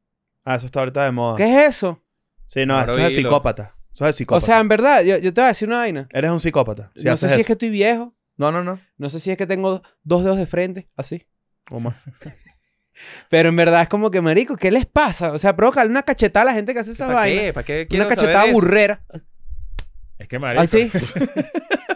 Ah, eso está ahorita de moda. ¿Qué es eso? Sí, no, eso es psicópata. O sea, en verdad, yo, te voy a decir una vaina. Eres un psicópata. no sé si es que estoy viejo. No, no, no. No sé si es que tengo dos dedos de frente, así. O más. Pero en verdad es como que, marico, ¿qué les pasa? O sea, provoca una cachetada a la gente que hace esa ¿Para Qué? ¿Para qué Una cachetada burrera. Es que, marico. Así.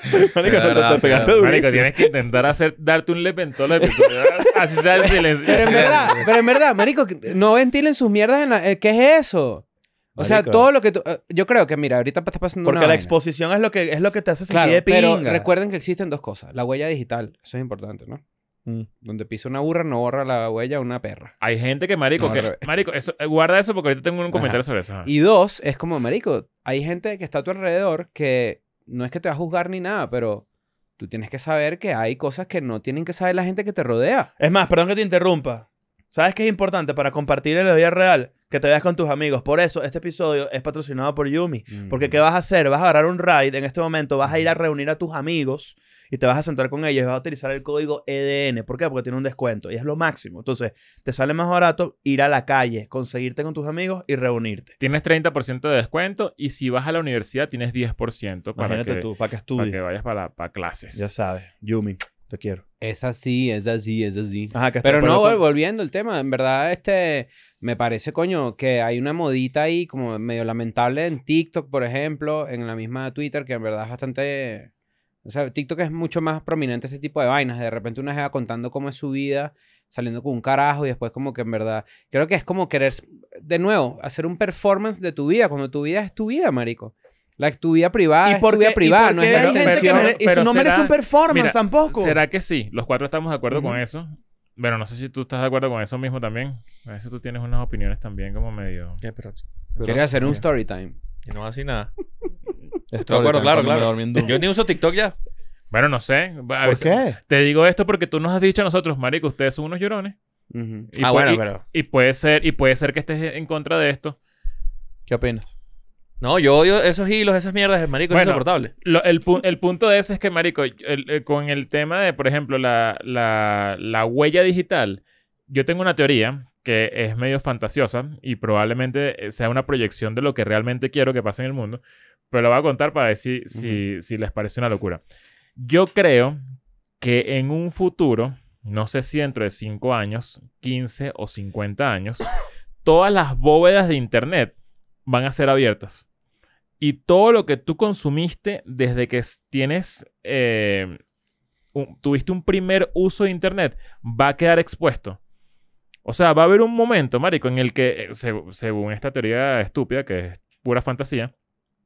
Marico, no, te, te pegaste Marico, tienes que intentar hacer, darte un en toda de episodio. Así sea el silencio. Pero en verdad, pero en verdad, marico, no ventilen sus mierdas en la... Eh, ¿Qué es eso? O sea, todo lo que eh, yo creo que mira, ahorita está pasando Porque la exposición es lo que es lo que te hace sentir de pero recuerden que existen dos cosas, la huella digital, eso es importante, ¿no? Mm. Donde pisa una burra no borra la huella una perra. Hay gente que, marico, que, marico, eh, guarda eso porque ahorita tengo un comentario sobre eso. Y dos, es como, marico, hay gente que está a tu alrededor que no es que te va a juzgar ni nada, pero tú tienes que saber que hay cosas que no tienen que saber la gente que te rodea. Es más, perdón que te interrumpa. ¿Sabes qué es importante para compartir en la vida real? que te veas con tus amigos. Por eso este episodio es patrocinado por Yumi. Porque mm. ¿qué vas a hacer? Vas a agarrar un ride en este momento, vas a ir a mm. reunir a tus amigos y te vas a sentar con ellos. Vas a utilizar el código EDN. ¿Por qué? Porque tiene un descuento y es lo máximo. Entonces, te sale más barato ir a la calle, conseguirte con tus amigos y reunirte. Tienes 30% de descuento y si vas a la universidad tienes 10% para Imagínate tú, para que estudies. Para que vayas para, para clases. Ya sabes, Yumi. Te quiero. Es así, es así, es así. Pero no, volviendo al tema, en verdad, este, me parece, coño, que hay una modita ahí como medio lamentable en TikTok, por ejemplo, en la misma Twitter, que en verdad es bastante... O sea, TikTok es mucho más prominente este tipo de vainas. De repente una jeva contando cómo es su vida, saliendo con un carajo y después como que en verdad... Creo que es como querer, de nuevo, hacer un performance de tu vida, cuando tu vida es tu vida, marico. La tu vida privada ¿Y por vida privada, no es no merece un performance tampoco. ¿Será que sí? Los cuatro estamos de acuerdo con eso. Bueno, no sé si tú estás de acuerdo con eso mismo también. A veces tú tienes unas opiniones también como medio... ¿Qué? hacer un story time. Y no así nada. Estoy de acuerdo, claro, claro. Yo ni uso TikTok ya. Bueno, no sé. ¿Por qué? Te digo esto porque tú nos has dicho a nosotros, marico, ustedes son unos llorones. Y ah, bueno, pero... Y puede ser, y puede ser que estés en contra de esto. ¿Qué opinas? No, yo odio esos hilos, esas mierdas, marico, es insoportable. el, punto de eso es que, marico, eh, con el tema de, por ejemplo, la, huella digital, yo tengo una teoría que es medio fantasiosa y probablemente sea una proyección de lo que realmente quiero que pase en el mundo, pero la voy a contar para ver si, si les parece una locura. Yo creo que en un futuro, no sé si dentro de 5 años, 15 o 50 años, todas las bóvedas de Internet van a ser abiertas y todo lo que tú consumiste desde que tienes, eh, tuviste un primer uso de Internet, va a quedar expuesto. O sea, va a haber un momento, Marico, en el que, eh, según esta teoría estúpida, que es pura fantasía,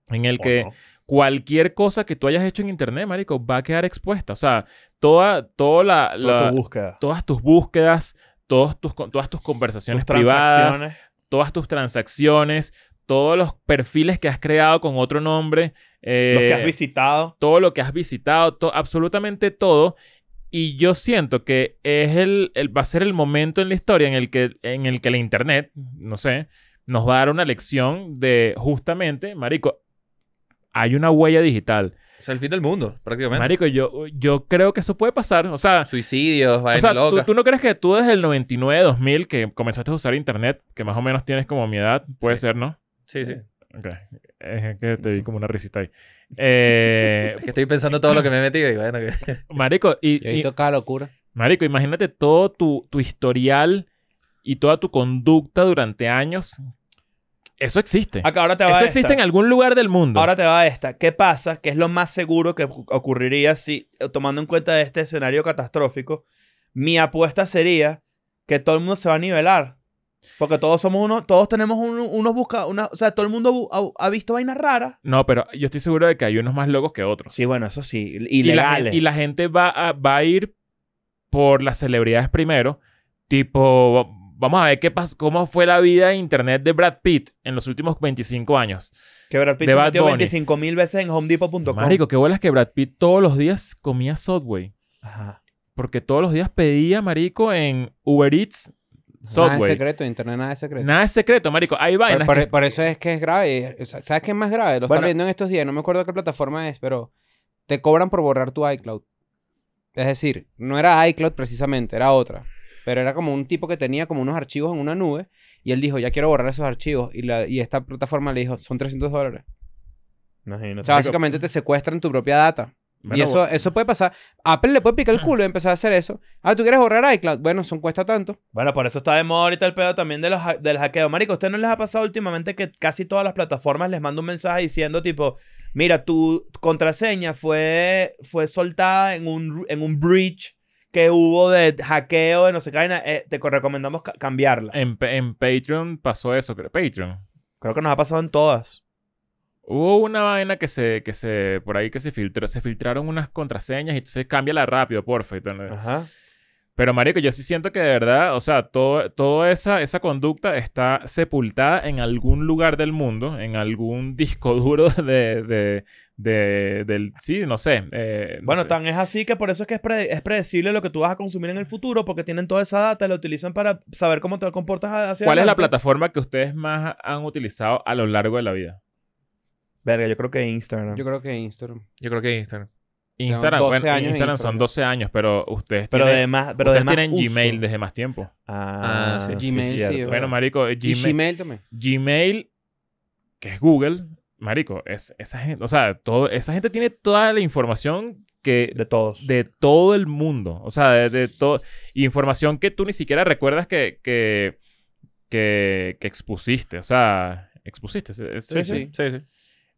en el que cualquier cosa que tú hayas hecho en Internet, Marico, va a quedar expuesta. O sea, toda, toda la, todas tus búsquedas, todos tus, todas tus conversaciones privadas, todas tus transacciones, todos los perfiles que has creado con otro nombre. Eh, lo que has eh, visitado. Todo lo que has visitado, absolutamente todo. Y yo siento que es el, va a ser el momento en la historia en el, que, en el que la Internet, no sé, nos va a dar una lección de justamente, Marico, hay una huella digital. Es el fin del mundo, prácticamente. Marico, yo, yo creo que eso puede pasar. O sea... Suicidios, vaya o sea, ¿tú, no crees que tú desde el 99, 2000, que comenzaste a usar internet, que más o menos tienes como mi edad, puede ser, ¿no? Sí, sí. Okay. Es que te vi como una risita ahí. Eh, que estoy pensando todo lo que me he metido y bueno. Marico, y. locura. Marico, imagínate todo tu, tu historial y toda tu conducta durante años eso existe. Acá, ahora te va Eso existe en algún lugar del mundo. Ahora te va a esta. ¿Qué pasa? ¿Qué es lo más seguro que ocurriría si, eh, tomando en cuenta este escenario catastrófico, mi apuesta sería que todo el mundo se va a nivelar? Porque todos somos uno, todos tenemos unos busca, o sea, todo el mundo ha, visto vainas raras. No, pero yo estoy seguro de que hay unos más locos que otros. Sí, bueno, eso sí, ilegales. Y la, gente va a, va a ir por las celebridades primero, tipo, vamos a ver qué pasó, cómo fue la vida de internet de Brad Pitt en los últimos 25 años. Que Brad Pitt se metió 25 mil veces en homedepot.com. Marico, qué es que Brad Pitt todos los días comía Subway. Ajá. Porque todos los días pedía, marico, en Uber Eats Nada es secreto, internet nada es secreto. Nada es secreto, marico. Ahí va. Por, eso es que es grave. ¿Sabes qué es más grave? Lo están viendo en estos días, no me acuerdo qué plataforma es, pero te cobran por borrar tu iCloud. Es decir, no era iCloud precisamente, era otra. Pero era como un tipo que tenía como unos archivos en una nube y él dijo, ya quiero borrar esos archivos. Y, la, y esta plataforma le dijo, son 300 dólares. Imagínate. O sea, básicamente te secuestran tu propia data y eso, eso puede pasar. Apple le puede picar el culo y empezar a hacer eso. Ah, ¿tú quieres borrar iCloud? Bueno, son cuesta tanto. Bueno, por eso está de moda ahorita el pedo también de los, del hackeo. Marico, ¿usted no les ha pasado últimamente que casi todas las plataformas les manda un mensaje diciendo tipo, mira, tu contraseña fue, fue soltada en un, en un breach que hubo de hackeo, de no sé qué, eh, te recomendamos cambiarla. En, en Patreon pasó eso, creo. Patreon. Creo que nos ha pasado en todas. Hubo una vaina que se, que se, por ahí que se filtró, se filtraron unas contraseñas y entonces cámbiala rápido, porfa. Ajá. Pero marico, yo sí siento que de verdad, o sea, toda esa, esa conducta está sepultada en algún lugar del mundo, en algún disco duro de, de, del, sí, no sé. Eh, bueno, tan es así que por eso es que es, predecible lo que tú vas a consumir en el futuro, porque tienen toda esa data, la utilizan para saber cómo te comportas hacia ¿Cuál es la plataforma que ustedes más han utilizado a lo largo de la vida? Verga, yo creo que Instagram. Yo creo que Instagram. Yo creo que Instagram. Instagram, bueno, Instagram, son 12 años, pero ustedes pero tienen, pero Gmail desde más tiempo. Ah, ah sí, Gmail sí. bueno, marico, Gmail, Gmail Gmail, que es Google, marico, es esa gente, o sea, todo, esa gente tiene toda la información que de todos, de todo el mundo, o sea, de, todo información que tú ni siquiera recuerdas que que, que, expusiste, o sea, expusiste, sí. sí, sí.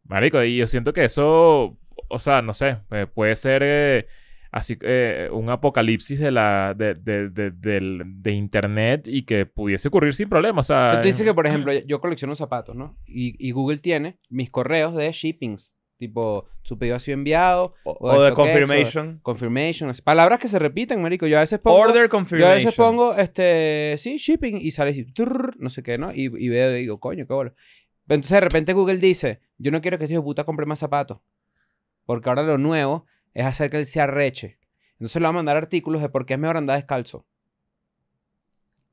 Marico, y yo siento que eso, o sea, no sé, eh, puede ser eh, así eh, un apocalipsis de la de, de, de, internet y que pudiese ocurrir sin problema. O sea, tú dices que, por ejemplo, yo colecciono zapatos, ¿no? Y, Google tiene mis correos de shippings. Tipo, su pedido ha sido enviado. O, de confirmation. confirmation. Palabras que se repiten, marico. Yo a veces pongo... Order confirmation. Yo a veces pongo, este... Sí, shipping. Y sale así... no sé qué, ¿no? Y, y veo y digo, coño, qué bueno. Entonces de repente Google dice, yo no quiero que este hijo de puta compre más zapatos. Porque ahora lo nuevo es hacer que él se arreche. Entonces le va a mandar artículos de por qué es mejor andar descalzo.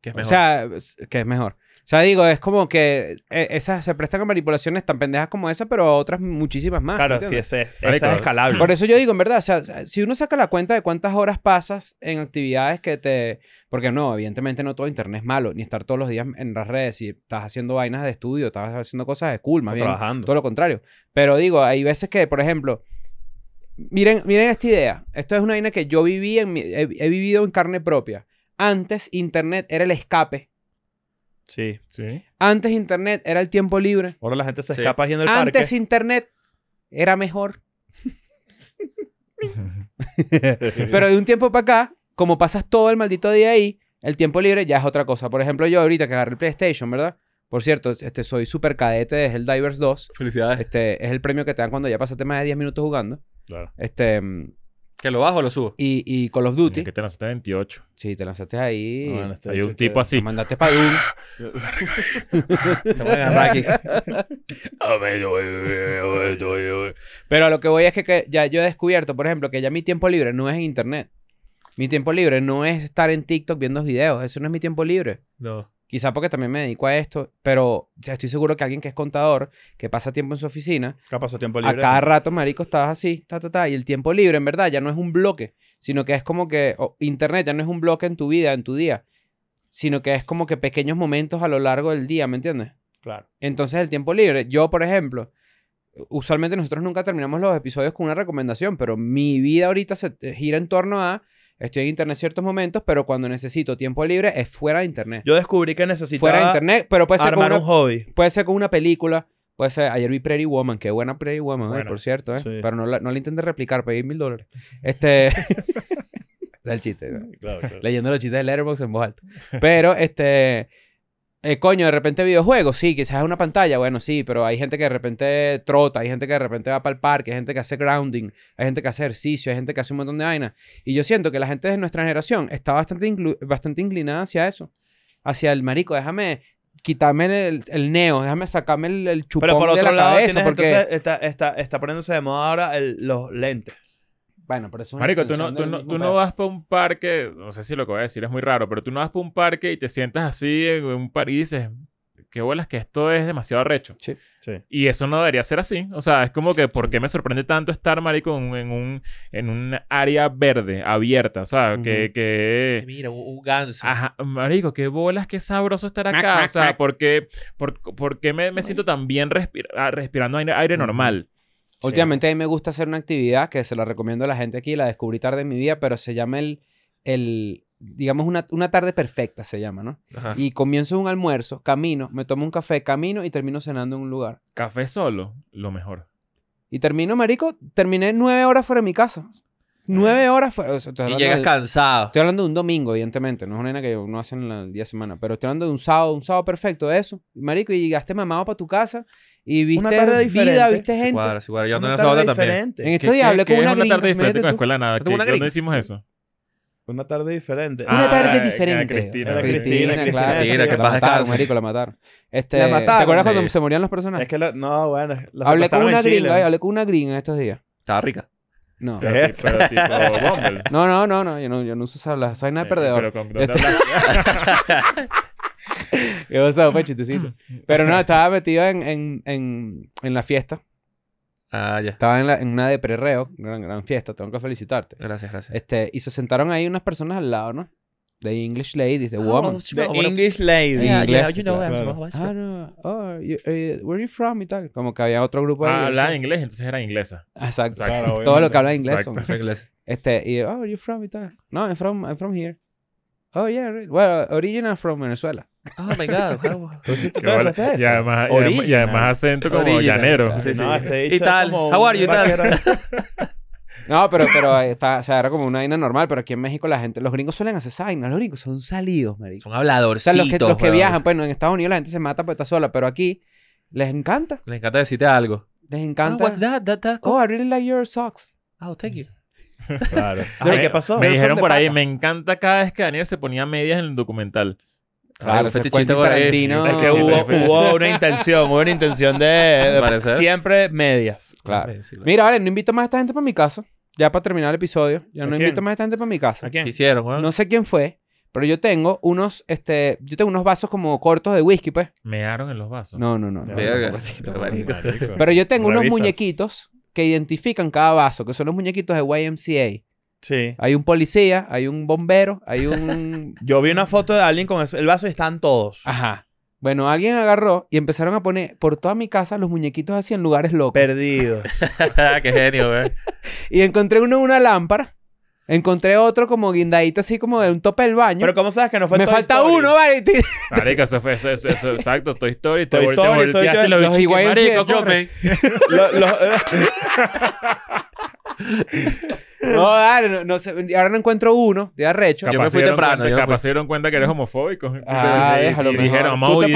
Que es mejor. O sea, que es mejor. O sea, digo, es como que e, esas se prestan a manipulaciones tan pendejas como esa, pero otras muchísimas más. Claro, sí, ese, esa es escalable. Por eso yo digo, en verdad, o sea, si uno saca la cuenta de cuántas horas pasas en actividades que te... Porque no, evidentemente no todo internet es malo, ni estar todos los días en las redes, si estás haciendo vainas de estudio, estás haciendo cosas de cool, más bien. Trabajando. Todo lo contrario. Pero digo, hay veces que, por ejemplo... Miren, miren esta idea. Esto es una vaina que yo viví en he vivido en carne propia. Antes, Internet era el escape Sí. sí. Antes internet era el tiempo libre. Ahora la gente se escapa yendo al parque. Antes internet era mejor. Pero de un tiempo para acá, como pasas todo el maldito día ahí, el tiempo libre ya es otra cosa. Por ejemplo, yo ahorita que agarré el PlayStation, ¿verdad? Por cierto, este, soy super cadete es el Divers 2. Felicidades. Este, es el premio que te dan cuando ya pasaste más de 10 minutos jugando. Claro. Este, mm, ¿Que lo bajo o lo subo? Y, y Call of Duty. Que te lanzaste 28. Sí, te lanzaste ahí. Ah, Hay un tipo así. Te mandaste para Doom. te Pero a lo que voy es que, ya yo he descubierto, por ejemplo, que ya mi tiempo libre no es internet. Mi tiempo libre no es estar en TikTok viendo videos. Eso no es mi tiempo libre. No. Quizá porque también me dedico a esto, pero ya estoy seguro que alguien que es contador, que pasa tiempo en su oficina, pasó tiempo libre. a cada rato, marico, estabas así, ta, ta, ta, y el tiempo libre, en verdad, ya no es un bloque, sino que es como que internet ya no es un bloque en tu vida, en tu día, sino que es como que pequeños momentos a lo largo del día, ¿me entiendes? Claro. Entonces, el tiempo libre, yo, por ejemplo, usualmente nosotros nunca terminamos los episodios con una recomendación, pero mi vida ahorita se eh, gira en torno a estoy en internet ciertos momentos, pero cuando necesito tiempo libre es fuera de internet. Yo descubrí que necesitaba fuera de internet, pero puede ser armar un hobby. Puede ser con una película. Puede ser, ayer vi Pretty Woman, qué buena Prairie Woman, eh, por cierto, eh, pero no la, no intenté replicar, pedí mil dólares. Este, el chiste, leyendo los chistes de Letterboxd en voz alta. Pero, este, eh, coño, de repente videojuegos, sí, quizás es una pantalla, bueno, sí, pero hay gente que de repente trota, hay gente que de repente va para el parque, hay gente que hace grounding, hay gente que hace ejercicio, hay gente que hace un montón de vainas. Y yo siento que la gente de nuestra generación está bastante, bastante inclinada hacia eso, hacia el marico, déjame quitarme el, neo, déjame sacarme el, el chupón Pero por de la lado, cabeza. entonces está, poniéndose de moda ahora los lentes. Bueno, pero es Marico, tú no, vas para un parque, no sé si lo que voy a decir es muy raro, pero tú no vas para un parque y te sientas así en un parque y dices, qué bolas que esto es demasiado recho. Sí, sí. Y eso no debería ser así. O sea, es como que, ¿por qué me sorprende tanto estar, marico, en, un, en un área verde, abierta? O sea, que... que... mira, un, ganso. Ajá, marico, qué bolas, qué sabroso estar acá. o sea, ¿por qué, me, siento tan bien ah, respirando aire normal? Últimamente a mí me gusta hacer una actividad que se la recomiendo a la gente aquí, la descubrí tarde en mi vida, pero se llama el, el digamos, una, una tarde perfecta se llama, ¿no? Y comienzo un almuerzo, camino, me tomo un café, camino y termino cenando en un lugar. Café solo, lo mejor. Y termino, marico, terminé nueve horas fuera de mi casa. Nueve horas O sea, y llegas cansado. Estoy hablando de un domingo, evidentemente. No es una nena que no hacen en el día de semana. Pero estoy hablando de un sábado, un sábado perfecto, eso. Marico, y llegaste mamado para tu casa y viste vida, viste gente. Se cuadra, sí, cuadra. Yo ando en esa también. En estos días hablé con una, es una tarde diferente con la escuela nada. ¿Dónde hicimos eso? Una tarde diferente. una ah, tarde diferente. Era Cristina. Era Cristina, Cristina, claro. Cristina, que la mataron, marico, la mataron. Este, la mataron. ¿Te acuerdas sí. cuando se morían los personajes? Es que la, no, bueno. Hablé con, una gringa, hablé con una gringa estos días. Estaba rica. No. Pero, es? No, no, no, no. Yo no, yo no uso usar las de perdedor. Pero con, Fue este- pues, chistecito. Pero no, estaba metido en, en, en, en la fiesta. Ah, ya. Estaba en, la, una de prerreo, gran, gran fiesta, tengo que felicitarte. Gracias, gracias. Este, y se sentaron ahí unas personas al lado, ¿no? The English lady, the ah, woman. The English lady. Yeah, yeah, you know, claro. Ah, no. Oh, eh, where are you from? Y tal. Como que había otro grupo. Ah, hablaba inglés, entonces era inglesa. Exacto. Exacto. Todo lo que habla inglés son ingleses. Este, y, oh, where are you from? Y tal. No, I'm from, I'm from here. Oh, yeah, right. Well, original from Venezuela. Oh my god, ¿Tú sí te Y además, y además acento como llanero. Sí, sí. No, este y tal. How are you, tal? No, pero, pero está, o sea, era como una vaina normal, pero aquí en México la gente, los gringos suelen hacer esa vaina, los gringos son salidos, marico. Son habladores. O sea, los que, viajan, pues en Estados Unidos la gente se mata porque está sola, pero aquí les encanta. Les encanta decirte algo. Les encanta. Ah, oh, I really like your socks. Oh, ah, thank you. Claro. ¿Qué pasó? Me, dijeron por ahí, me encanta cada vez que Daniel se ponía medias en el documental. Claro, fue Es que hubo, una intención, hubo una intención de, siempre medias. Claro. Mira, vale, no invito más a esta gente para mi casa ya para terminar el episodio, ya no invito más a esta gente para mi casa. ¿A quién? hicieron, No sé quién fue, pero yo tengo unos, este, yo tengo unos vasos como cortos de whisky, pues. Mearon en los vasos. No, no, no. Pero yo tengo unos muñequitos que identifican cada vaso, que son los muñequitos de YMCA. Sí. Hay un policía, hay un bombero, hay un... Yo vi una foto de alguien con eso, el vaso y están todos. Ajá. Bueno, alguien agarró y empezaron a poner por toda mi casa los muñequitos así en lugares locos. Perdidos. Qué genio, güey. y encontré uno en una lámpara. Encontré otro como guindadito así como de un tope del baño. Pero ¿cómo sabes que no fue Me falta uno, vale. Marica, eso fue eso, eso, exacto, Estoy Story. Te, te volteaste los los que, iguales No, dale, no, ahora no encuentro uno de arrecho. yo me fui temprano. Cuenta, capaz se dieron cuenta que eres homofóbico. Ah, déjalo. dijeron, vamos a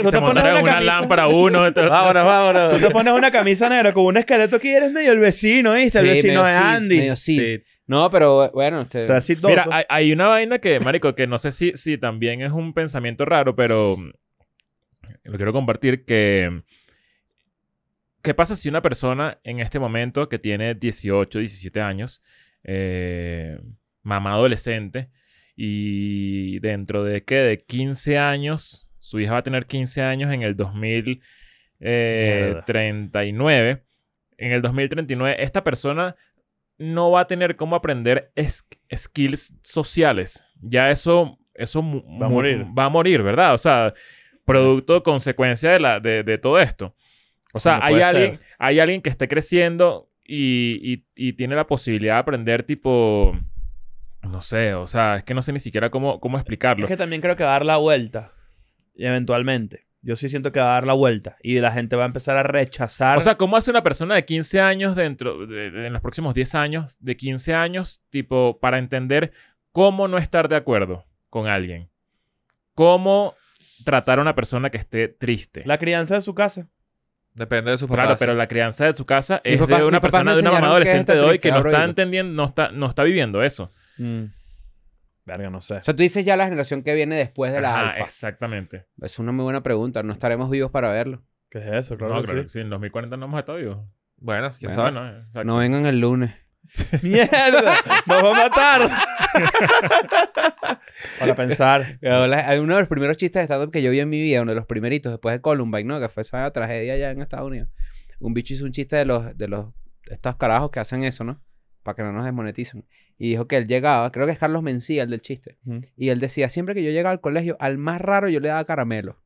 ¿tú te pones una, lámpara uno. vámonos, vámonos. Tú te pones una camisa negra con un esqueleto Que eres medio el vecino, ¿viste? El vecino de Andy. sí. sí. No, pero bueno, usted... o sea, Mira, hay, hay, una vaina que, marico, que no sé si, si también es un pensamiento raro, pero lo quiero compartir que ¿Qué pasa si una persona en este momento que tiene 18, 17 años, eh, mamá adolescente, y dentro de qué, de 15 años, su hija va a tener 15 años en el 2039, eh, en el 2039 esta persona no va a tener cómo aprender skills sociales. Ya eso, eso va a morir. Va a morir, ¿verdad? O sea, producto, consecuencia de, la, de todo esto. O sea, hay alguien, hay alguien que esté creciendo y, tiene la posibilidad de aprender tipo... No sé, o sea, es que no sé ni siquiera cómo, cómo explicarlo. Es que también creo que va a dar la vuelta, eventualmente. Yo sí siento que va a dar la vuelta y la gente va a empezar a rechazar. O sea, ¿cómo hace una persona de 15 años dentro, en los próximos 10 años, de 15 años, tipo, para entender cómo no estar de acuerdo con alguien? ¿Cómo tratar a una persona que esté triste? La crianza de su casa. Depende de su papás. Claro, pero la crianza de su casa es de una persona, de una mamá adolescente este de hoy que no está entendiendo, no está, no está viviendo eso. Mm. Verga, no sé. O sea, tú dices ya la generación que viene después de la alfa. exactamente. Es una muy buena pregunta. No estaremos vivos para verlo. ¿Qué es eso? Claro que Sí. En 2040 no hemos estado vivos. Bueno, ya bueno, No, no vengan el lunes. ¡Mierda! ¡Nos va a matar! Para pensar. Hay Uno de los primeros chistes de stand que yo vi en mi vida, uno de los primeritos, después de Columbine, ¿no? Que fue esa tragedia allá en Estados Unidos. Un bicho hizo un chiste de los, de los, estos carajos que hacen eso, ¿no? Para que no nos desmonetizan Y dijo que él llegaba, creo que es Carlos Mencía, el del chiste. Y él decía, siempre que yo llegaba al colegio, al más raro yo le daba caramelo.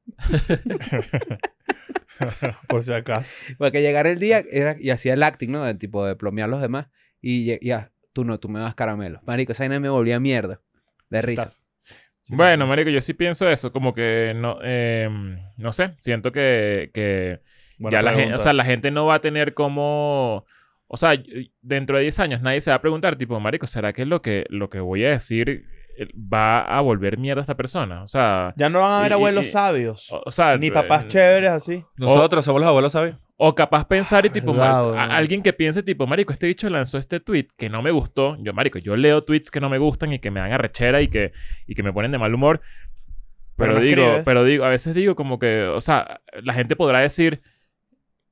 Por si acaso. Porque llegar el día era, y hacía el acting, ¿no? Del tipo de plomear los demás y ya, tú no, tú me das caramelo. Marico, esa vaina me volvía mierda. De risa. bueno, marico, yo sí pienso eso, como que no, em, no sé, siento que, que ya la gente, o sea, la gente no va a tener como, o sea, dentro de 10 años nadie se va a preguntar, tipo, marico, ¿será que lo que, lo que voy a decir eh, va a volver mierda a esta persona? O sea... Ya no van a haber abuelos sabios, o, sea... Ni eh, papás chéveres así. Nosotros somos los abuelos sabios. O capaz pensar y tipo, eh. alguien que piense tipo, marico, este bicho lanzó este tweet que no me gustó. Yo, marico, yo leo tweets que no me gustan y que me dan arrechera y que, y que me ponen de mal humor. Pero, digo, pero digo, a veces digo como que, o sea, la gente podrá decir,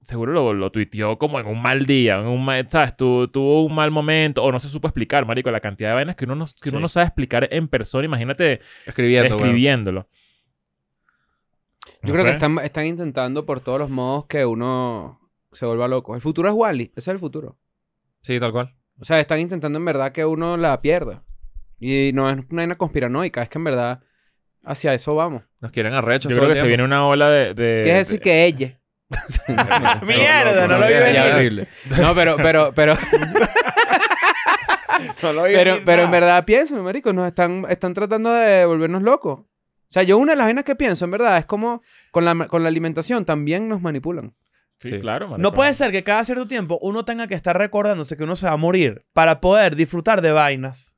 seguro lo, lo tuiteó como en un mal día, en un mal, ¿sabes? tuvo un mal momento o no se supo explicar, marico, la cantidad de vainas que uno no, que uno sabe explicar en persona, imagínate escribiéndolo. Yo creo que están, intentando por todos los modos que uno se vuelva loco. El futuro es Wally. Ese es el futuro. Sí, tal cual. O sea, están intentando en verdad que uno la pierda. Y no es una conspiranoica, es que en verdad hacia eso vamos. Nos quieren arrechos. Yo creo que se viene una ola de. ¿Qué es eso que ella? Mierda, no, lo vi venir. No, pero, pero, pero. no lo pero, pero en verdad pienso, marico, nos están, están tratando de volvernos locos. O sea, yo una de las vainas que pienso, en verdad, es como con la, con la alimentación también nos manipulan. Sí, claro. No puede ser que cada cierto tiempo uno tenga que estar recordándose que uno se va a morir para poder disfrutar de vainas.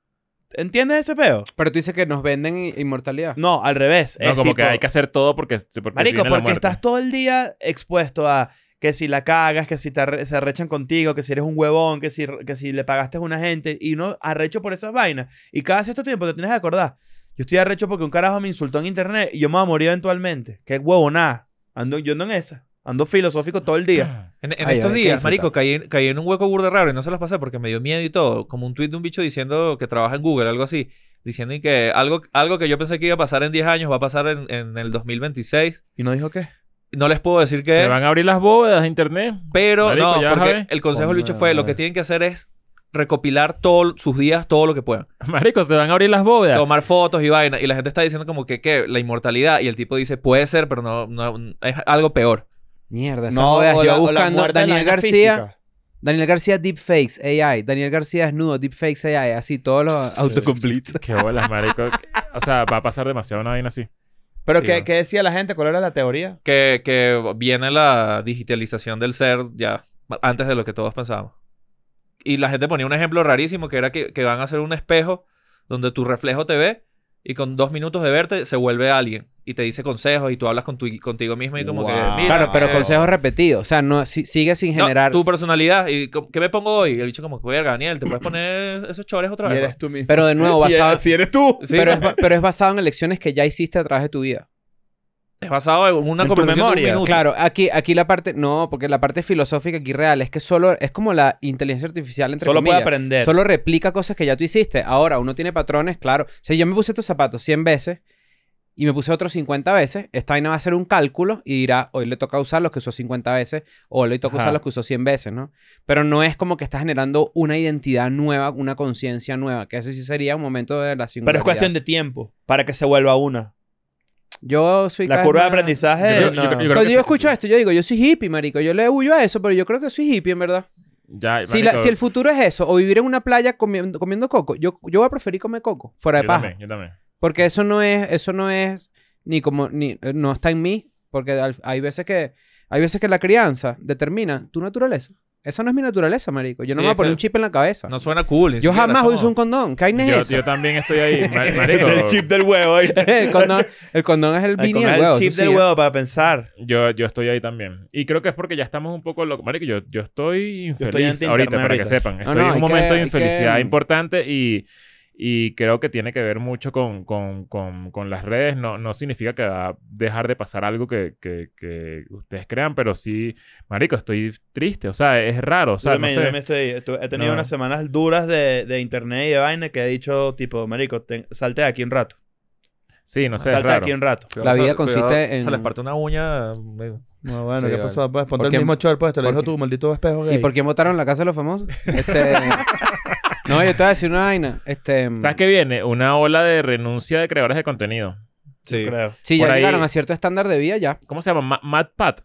¿Entiendes ese peo? Pero tú dices que nos venden inmortalidad. No, al revés. No, es como que hay que hacer todo porque... porque Marico, porque estás todo el día expuesto a que si la cagas, que si te se arrechan contigo, que si eres un huevón, que si, que si le pagaste a una gente y uno arrecho por esas vainas. Y cada cierto tiempo te tienes que acordar. Yo estoy arrecho porque un carajo me insultó en internet y yo me voy a morir eventualmente. Qué huevo, nada. Ando, yo ando en esa. Ando filosófico todo el día. En, estos días, marico, caí en, un hueco burda raro y no se las pasé porque me dio miedo y todo. Como un tweet de un bicho diciendo que trabaja en Google, algo así. Diciendo que algo, algo que yo pensé que iba a pasar en 10 años va a pasar en, el 2026. ¿Y no dijo qué? No les puedo decir qué Se van a abrir las bóvedas de internet. Pero no, porque el consejo del bicho fue, lo que tienen que hacer es recopilar todos sus días, todo lo que puedan. Marico, se van a abrir las bóvedas. Tomar fotos y vaina. Y la gente está diciendo como que, ¿qué? La inmortalidad. Y el tipo dice, puede ser, pero no, es algo peor. Mierda, no, Yo buscando Daniel García. Daniel García Deepfakes AI. Daniel García desnudo, Deepfakes AI. Así, todos los autocomplete. Qué bolas, marico. O sea, va a pasar demasiado una vaina así. ¿Pero ¿qué, decía la gente? ¿Cuál era la teoría? Que, que viene la digitalización del ser ya antes de lo que todos pensábamos. Y la gente ponía un ejemplo rarísimo que era que, que van a hacer un espejo donde tu reflejo te ve y con dos minutos de verte se vuelve alguien y te dice consejos y tú hablas con tu, contigo mismo y como que mira, claro pero consejos repetidos o sea no sigue sin generar tu personalidad y qué me pongo hoy el bicho como verga Daniel te puedes poner esos chores otra vez pero de nuevo basado si eres tú pero, es, pero es basado en elecciones que ya hiciste a través de tu vida es basado en una memoria? claro, aquí, aquí la parte, no, porque la parte filosófica aquí real es que solo es como la inteligencia artificial entre Solo puede aprender. Solo replica cosas que ya tú hiciste. Ahora uno tiene patrones, claro. si yo me puse estos zapatos 100 veces y me puse otros 50 veces, esta vaina va a hacer un cálculo y dirá, hoy le toca usar los que usó 50 veces, o hoy le toca usar los que usó 100 veces, ¿no? Pero no es como que está generando una identidad nueva, una conciencia nueva, que ese sí sería un momento de la singularidad. Pero es cuestión de tiempo para que se vuelva una. Yo soy La curva de aprendizaje. Yo Cuando yo escucho esto, yo digo, yo soy hippie, marico. Yo le huyo a eso, pero yo creo que soy hippie, en verdad. Si, el futuro es eso, o vivir en una playa comiendo, coco, yo, yo voy a preferir comer coco, fuera de yo yo también. Porque eso no es, eso no es, ni como, ni, eh, no está en mí. Porque hay veces que, hay veces que la crianza determina tu naturaleza. Esa no es mi naturaleza, marico. Yo no me voy a poner un chip en la cabeza. No suena cool. Yo jamás uso un condón. ¿Qué hay es yo, yo, también estoy ahí, marico. el chip del huevo. el, condón, es el vino el, el chip del huevo para pensar. Yo, yo estoy ahí también. Y creo que es porque ya estamos un poco locos. Marico, yo, yo estoy infeliz ahorita, para que sepan. Estoy en un momento de infelicidad importante y... Y creo que tiene que ver mucho con, con, con, con las redes. No, no significa que va a dejar de pasar algo que, que, que, ustedes crean, pero sí, marico, estoy triste. O sea, es raro. O sea, no sé. yo estoy, he tenido unas semanas duras de, de, internet y de vaina que he dicho, tipo, marico, salte aquí un rato. Sí, no sé, Salte aquí un rato. La vida consiste en... Se les parte una uña... No, bueno, ¿qué pasó? Pues ponte el mismo short, pues te lo dijo tu maldito espejo ¿Y por qué votaron la casa de los famosos? Este... No, yo te voy a decir una vaina. Este, mm, ¿Sabes qué viene? Una ola de renuncia de creadores de contenido. Sí. Sí, ya llegaron a cierto estándar de vida ya. ¿Cómo se llama? Mad Pat.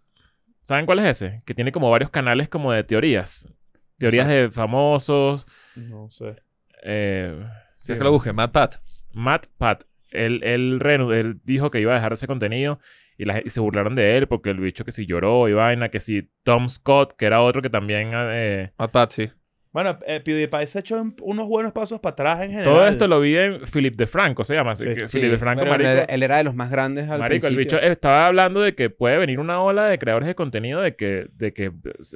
¿Saben cuál es ese? Que tiene como varios canales como de teorías. Teorías de famosos. No sé. Eh, sí, es que lo busque, Matt Pat. Matt Pat. Él, dijo que iba a dejar ese contenido y, se burlaron de él porque el bicho que si lloró y vaina, que si Tom Scott, que era otro que también eh, Matt Pat, sí. Bueno, eh, PewDiePie se ha hecho unos buenos pasos para atrás en general. Todo esto lo vi en Philip Franco, se llama. marico. era- Él era de los más grandes al Marico, el bicho estaba hablando de que puede venir una ola de creadores de contenido de que, de que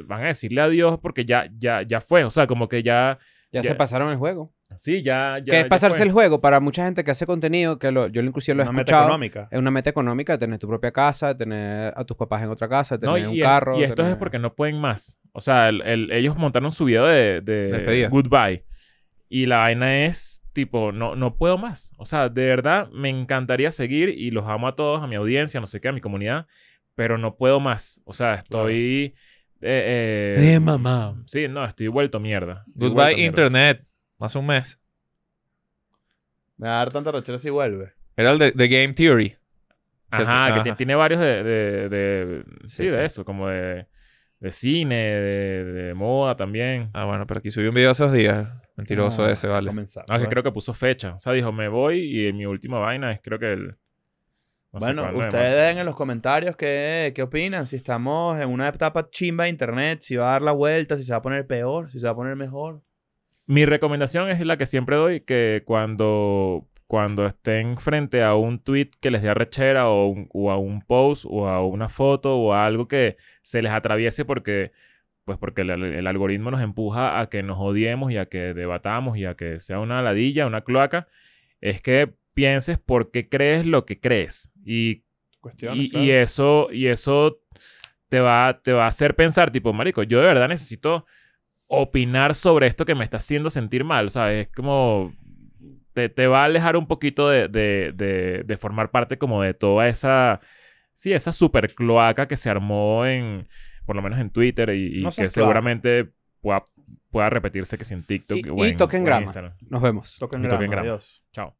van a decirle adiós porque ya, ya, ya fue. O sea, como que ya, ya- se pasaron el juego. Sí, ya. ya que es pasarse el juego para mucha gente que hace contenido, que yo inclusive lo he escuchado. económica. Es una meta económica, tener tu propia casa, tener a tus papás en otra casa, tener un carro. y esto es porque no pueden más. O sea, ellos montaron su video de, Goodbye. Y la vaina es tipo, no, no puedo más. O sea, de verdad me encantaría seguir y los amo a todos, a mi audiencia, no sé qué, a mi comunidad, pero no puedo más. O sea, estoy. Eh, eh, de mamá. Sí, no, estoy vuelto mierda. Goodbye, Internet hace un mes. Me va a dar tanta rochera si vuelve. Era el de, Game Theory. que tiene varios de... de, sí, de eso, como de, cine, de, moda también. Ah, bueno, pero aquí subió un video hace dos días. Mentiroso ah, ese, vale. que creo que puso fecha. O sea, dijo, me voy y mi última vaina es creo que el... bueno, ustedes den en los comentarios qué, qué, opinan. Si estamos en una etapa chimba de internet, si va a dar la vuelta, si se va a poner peor, si se va a poner mejor. Mi recomendación es la que siempre doy, que cuando, cuando estén frente a un tweet que les dé arrechera o, a un post o a una foto o a algo que se les atraviese porque pues porque el, algoritmo nos empuja a que nos odiemos y a que debatamos y a que sea una ladilla, una cloaca, es que pienses por qué crees lo que crees. Y, eso, y eso te, va, te va a hacer pensar, tipo, Marico, yo de verdad necesito opinar sobre esto que me está haciendo sentir mal, O sea, Es como... Te, va a alejar un poquito de, de, formar parte como de toda esa... Sí, esa super cloaca que se armó en... Por lo menos en Twitter y, que seguramente pueda, pueda, repetirse que sin en TikTok y, o en, y Nos vemos. y toque en Grama. Adiós. Chao.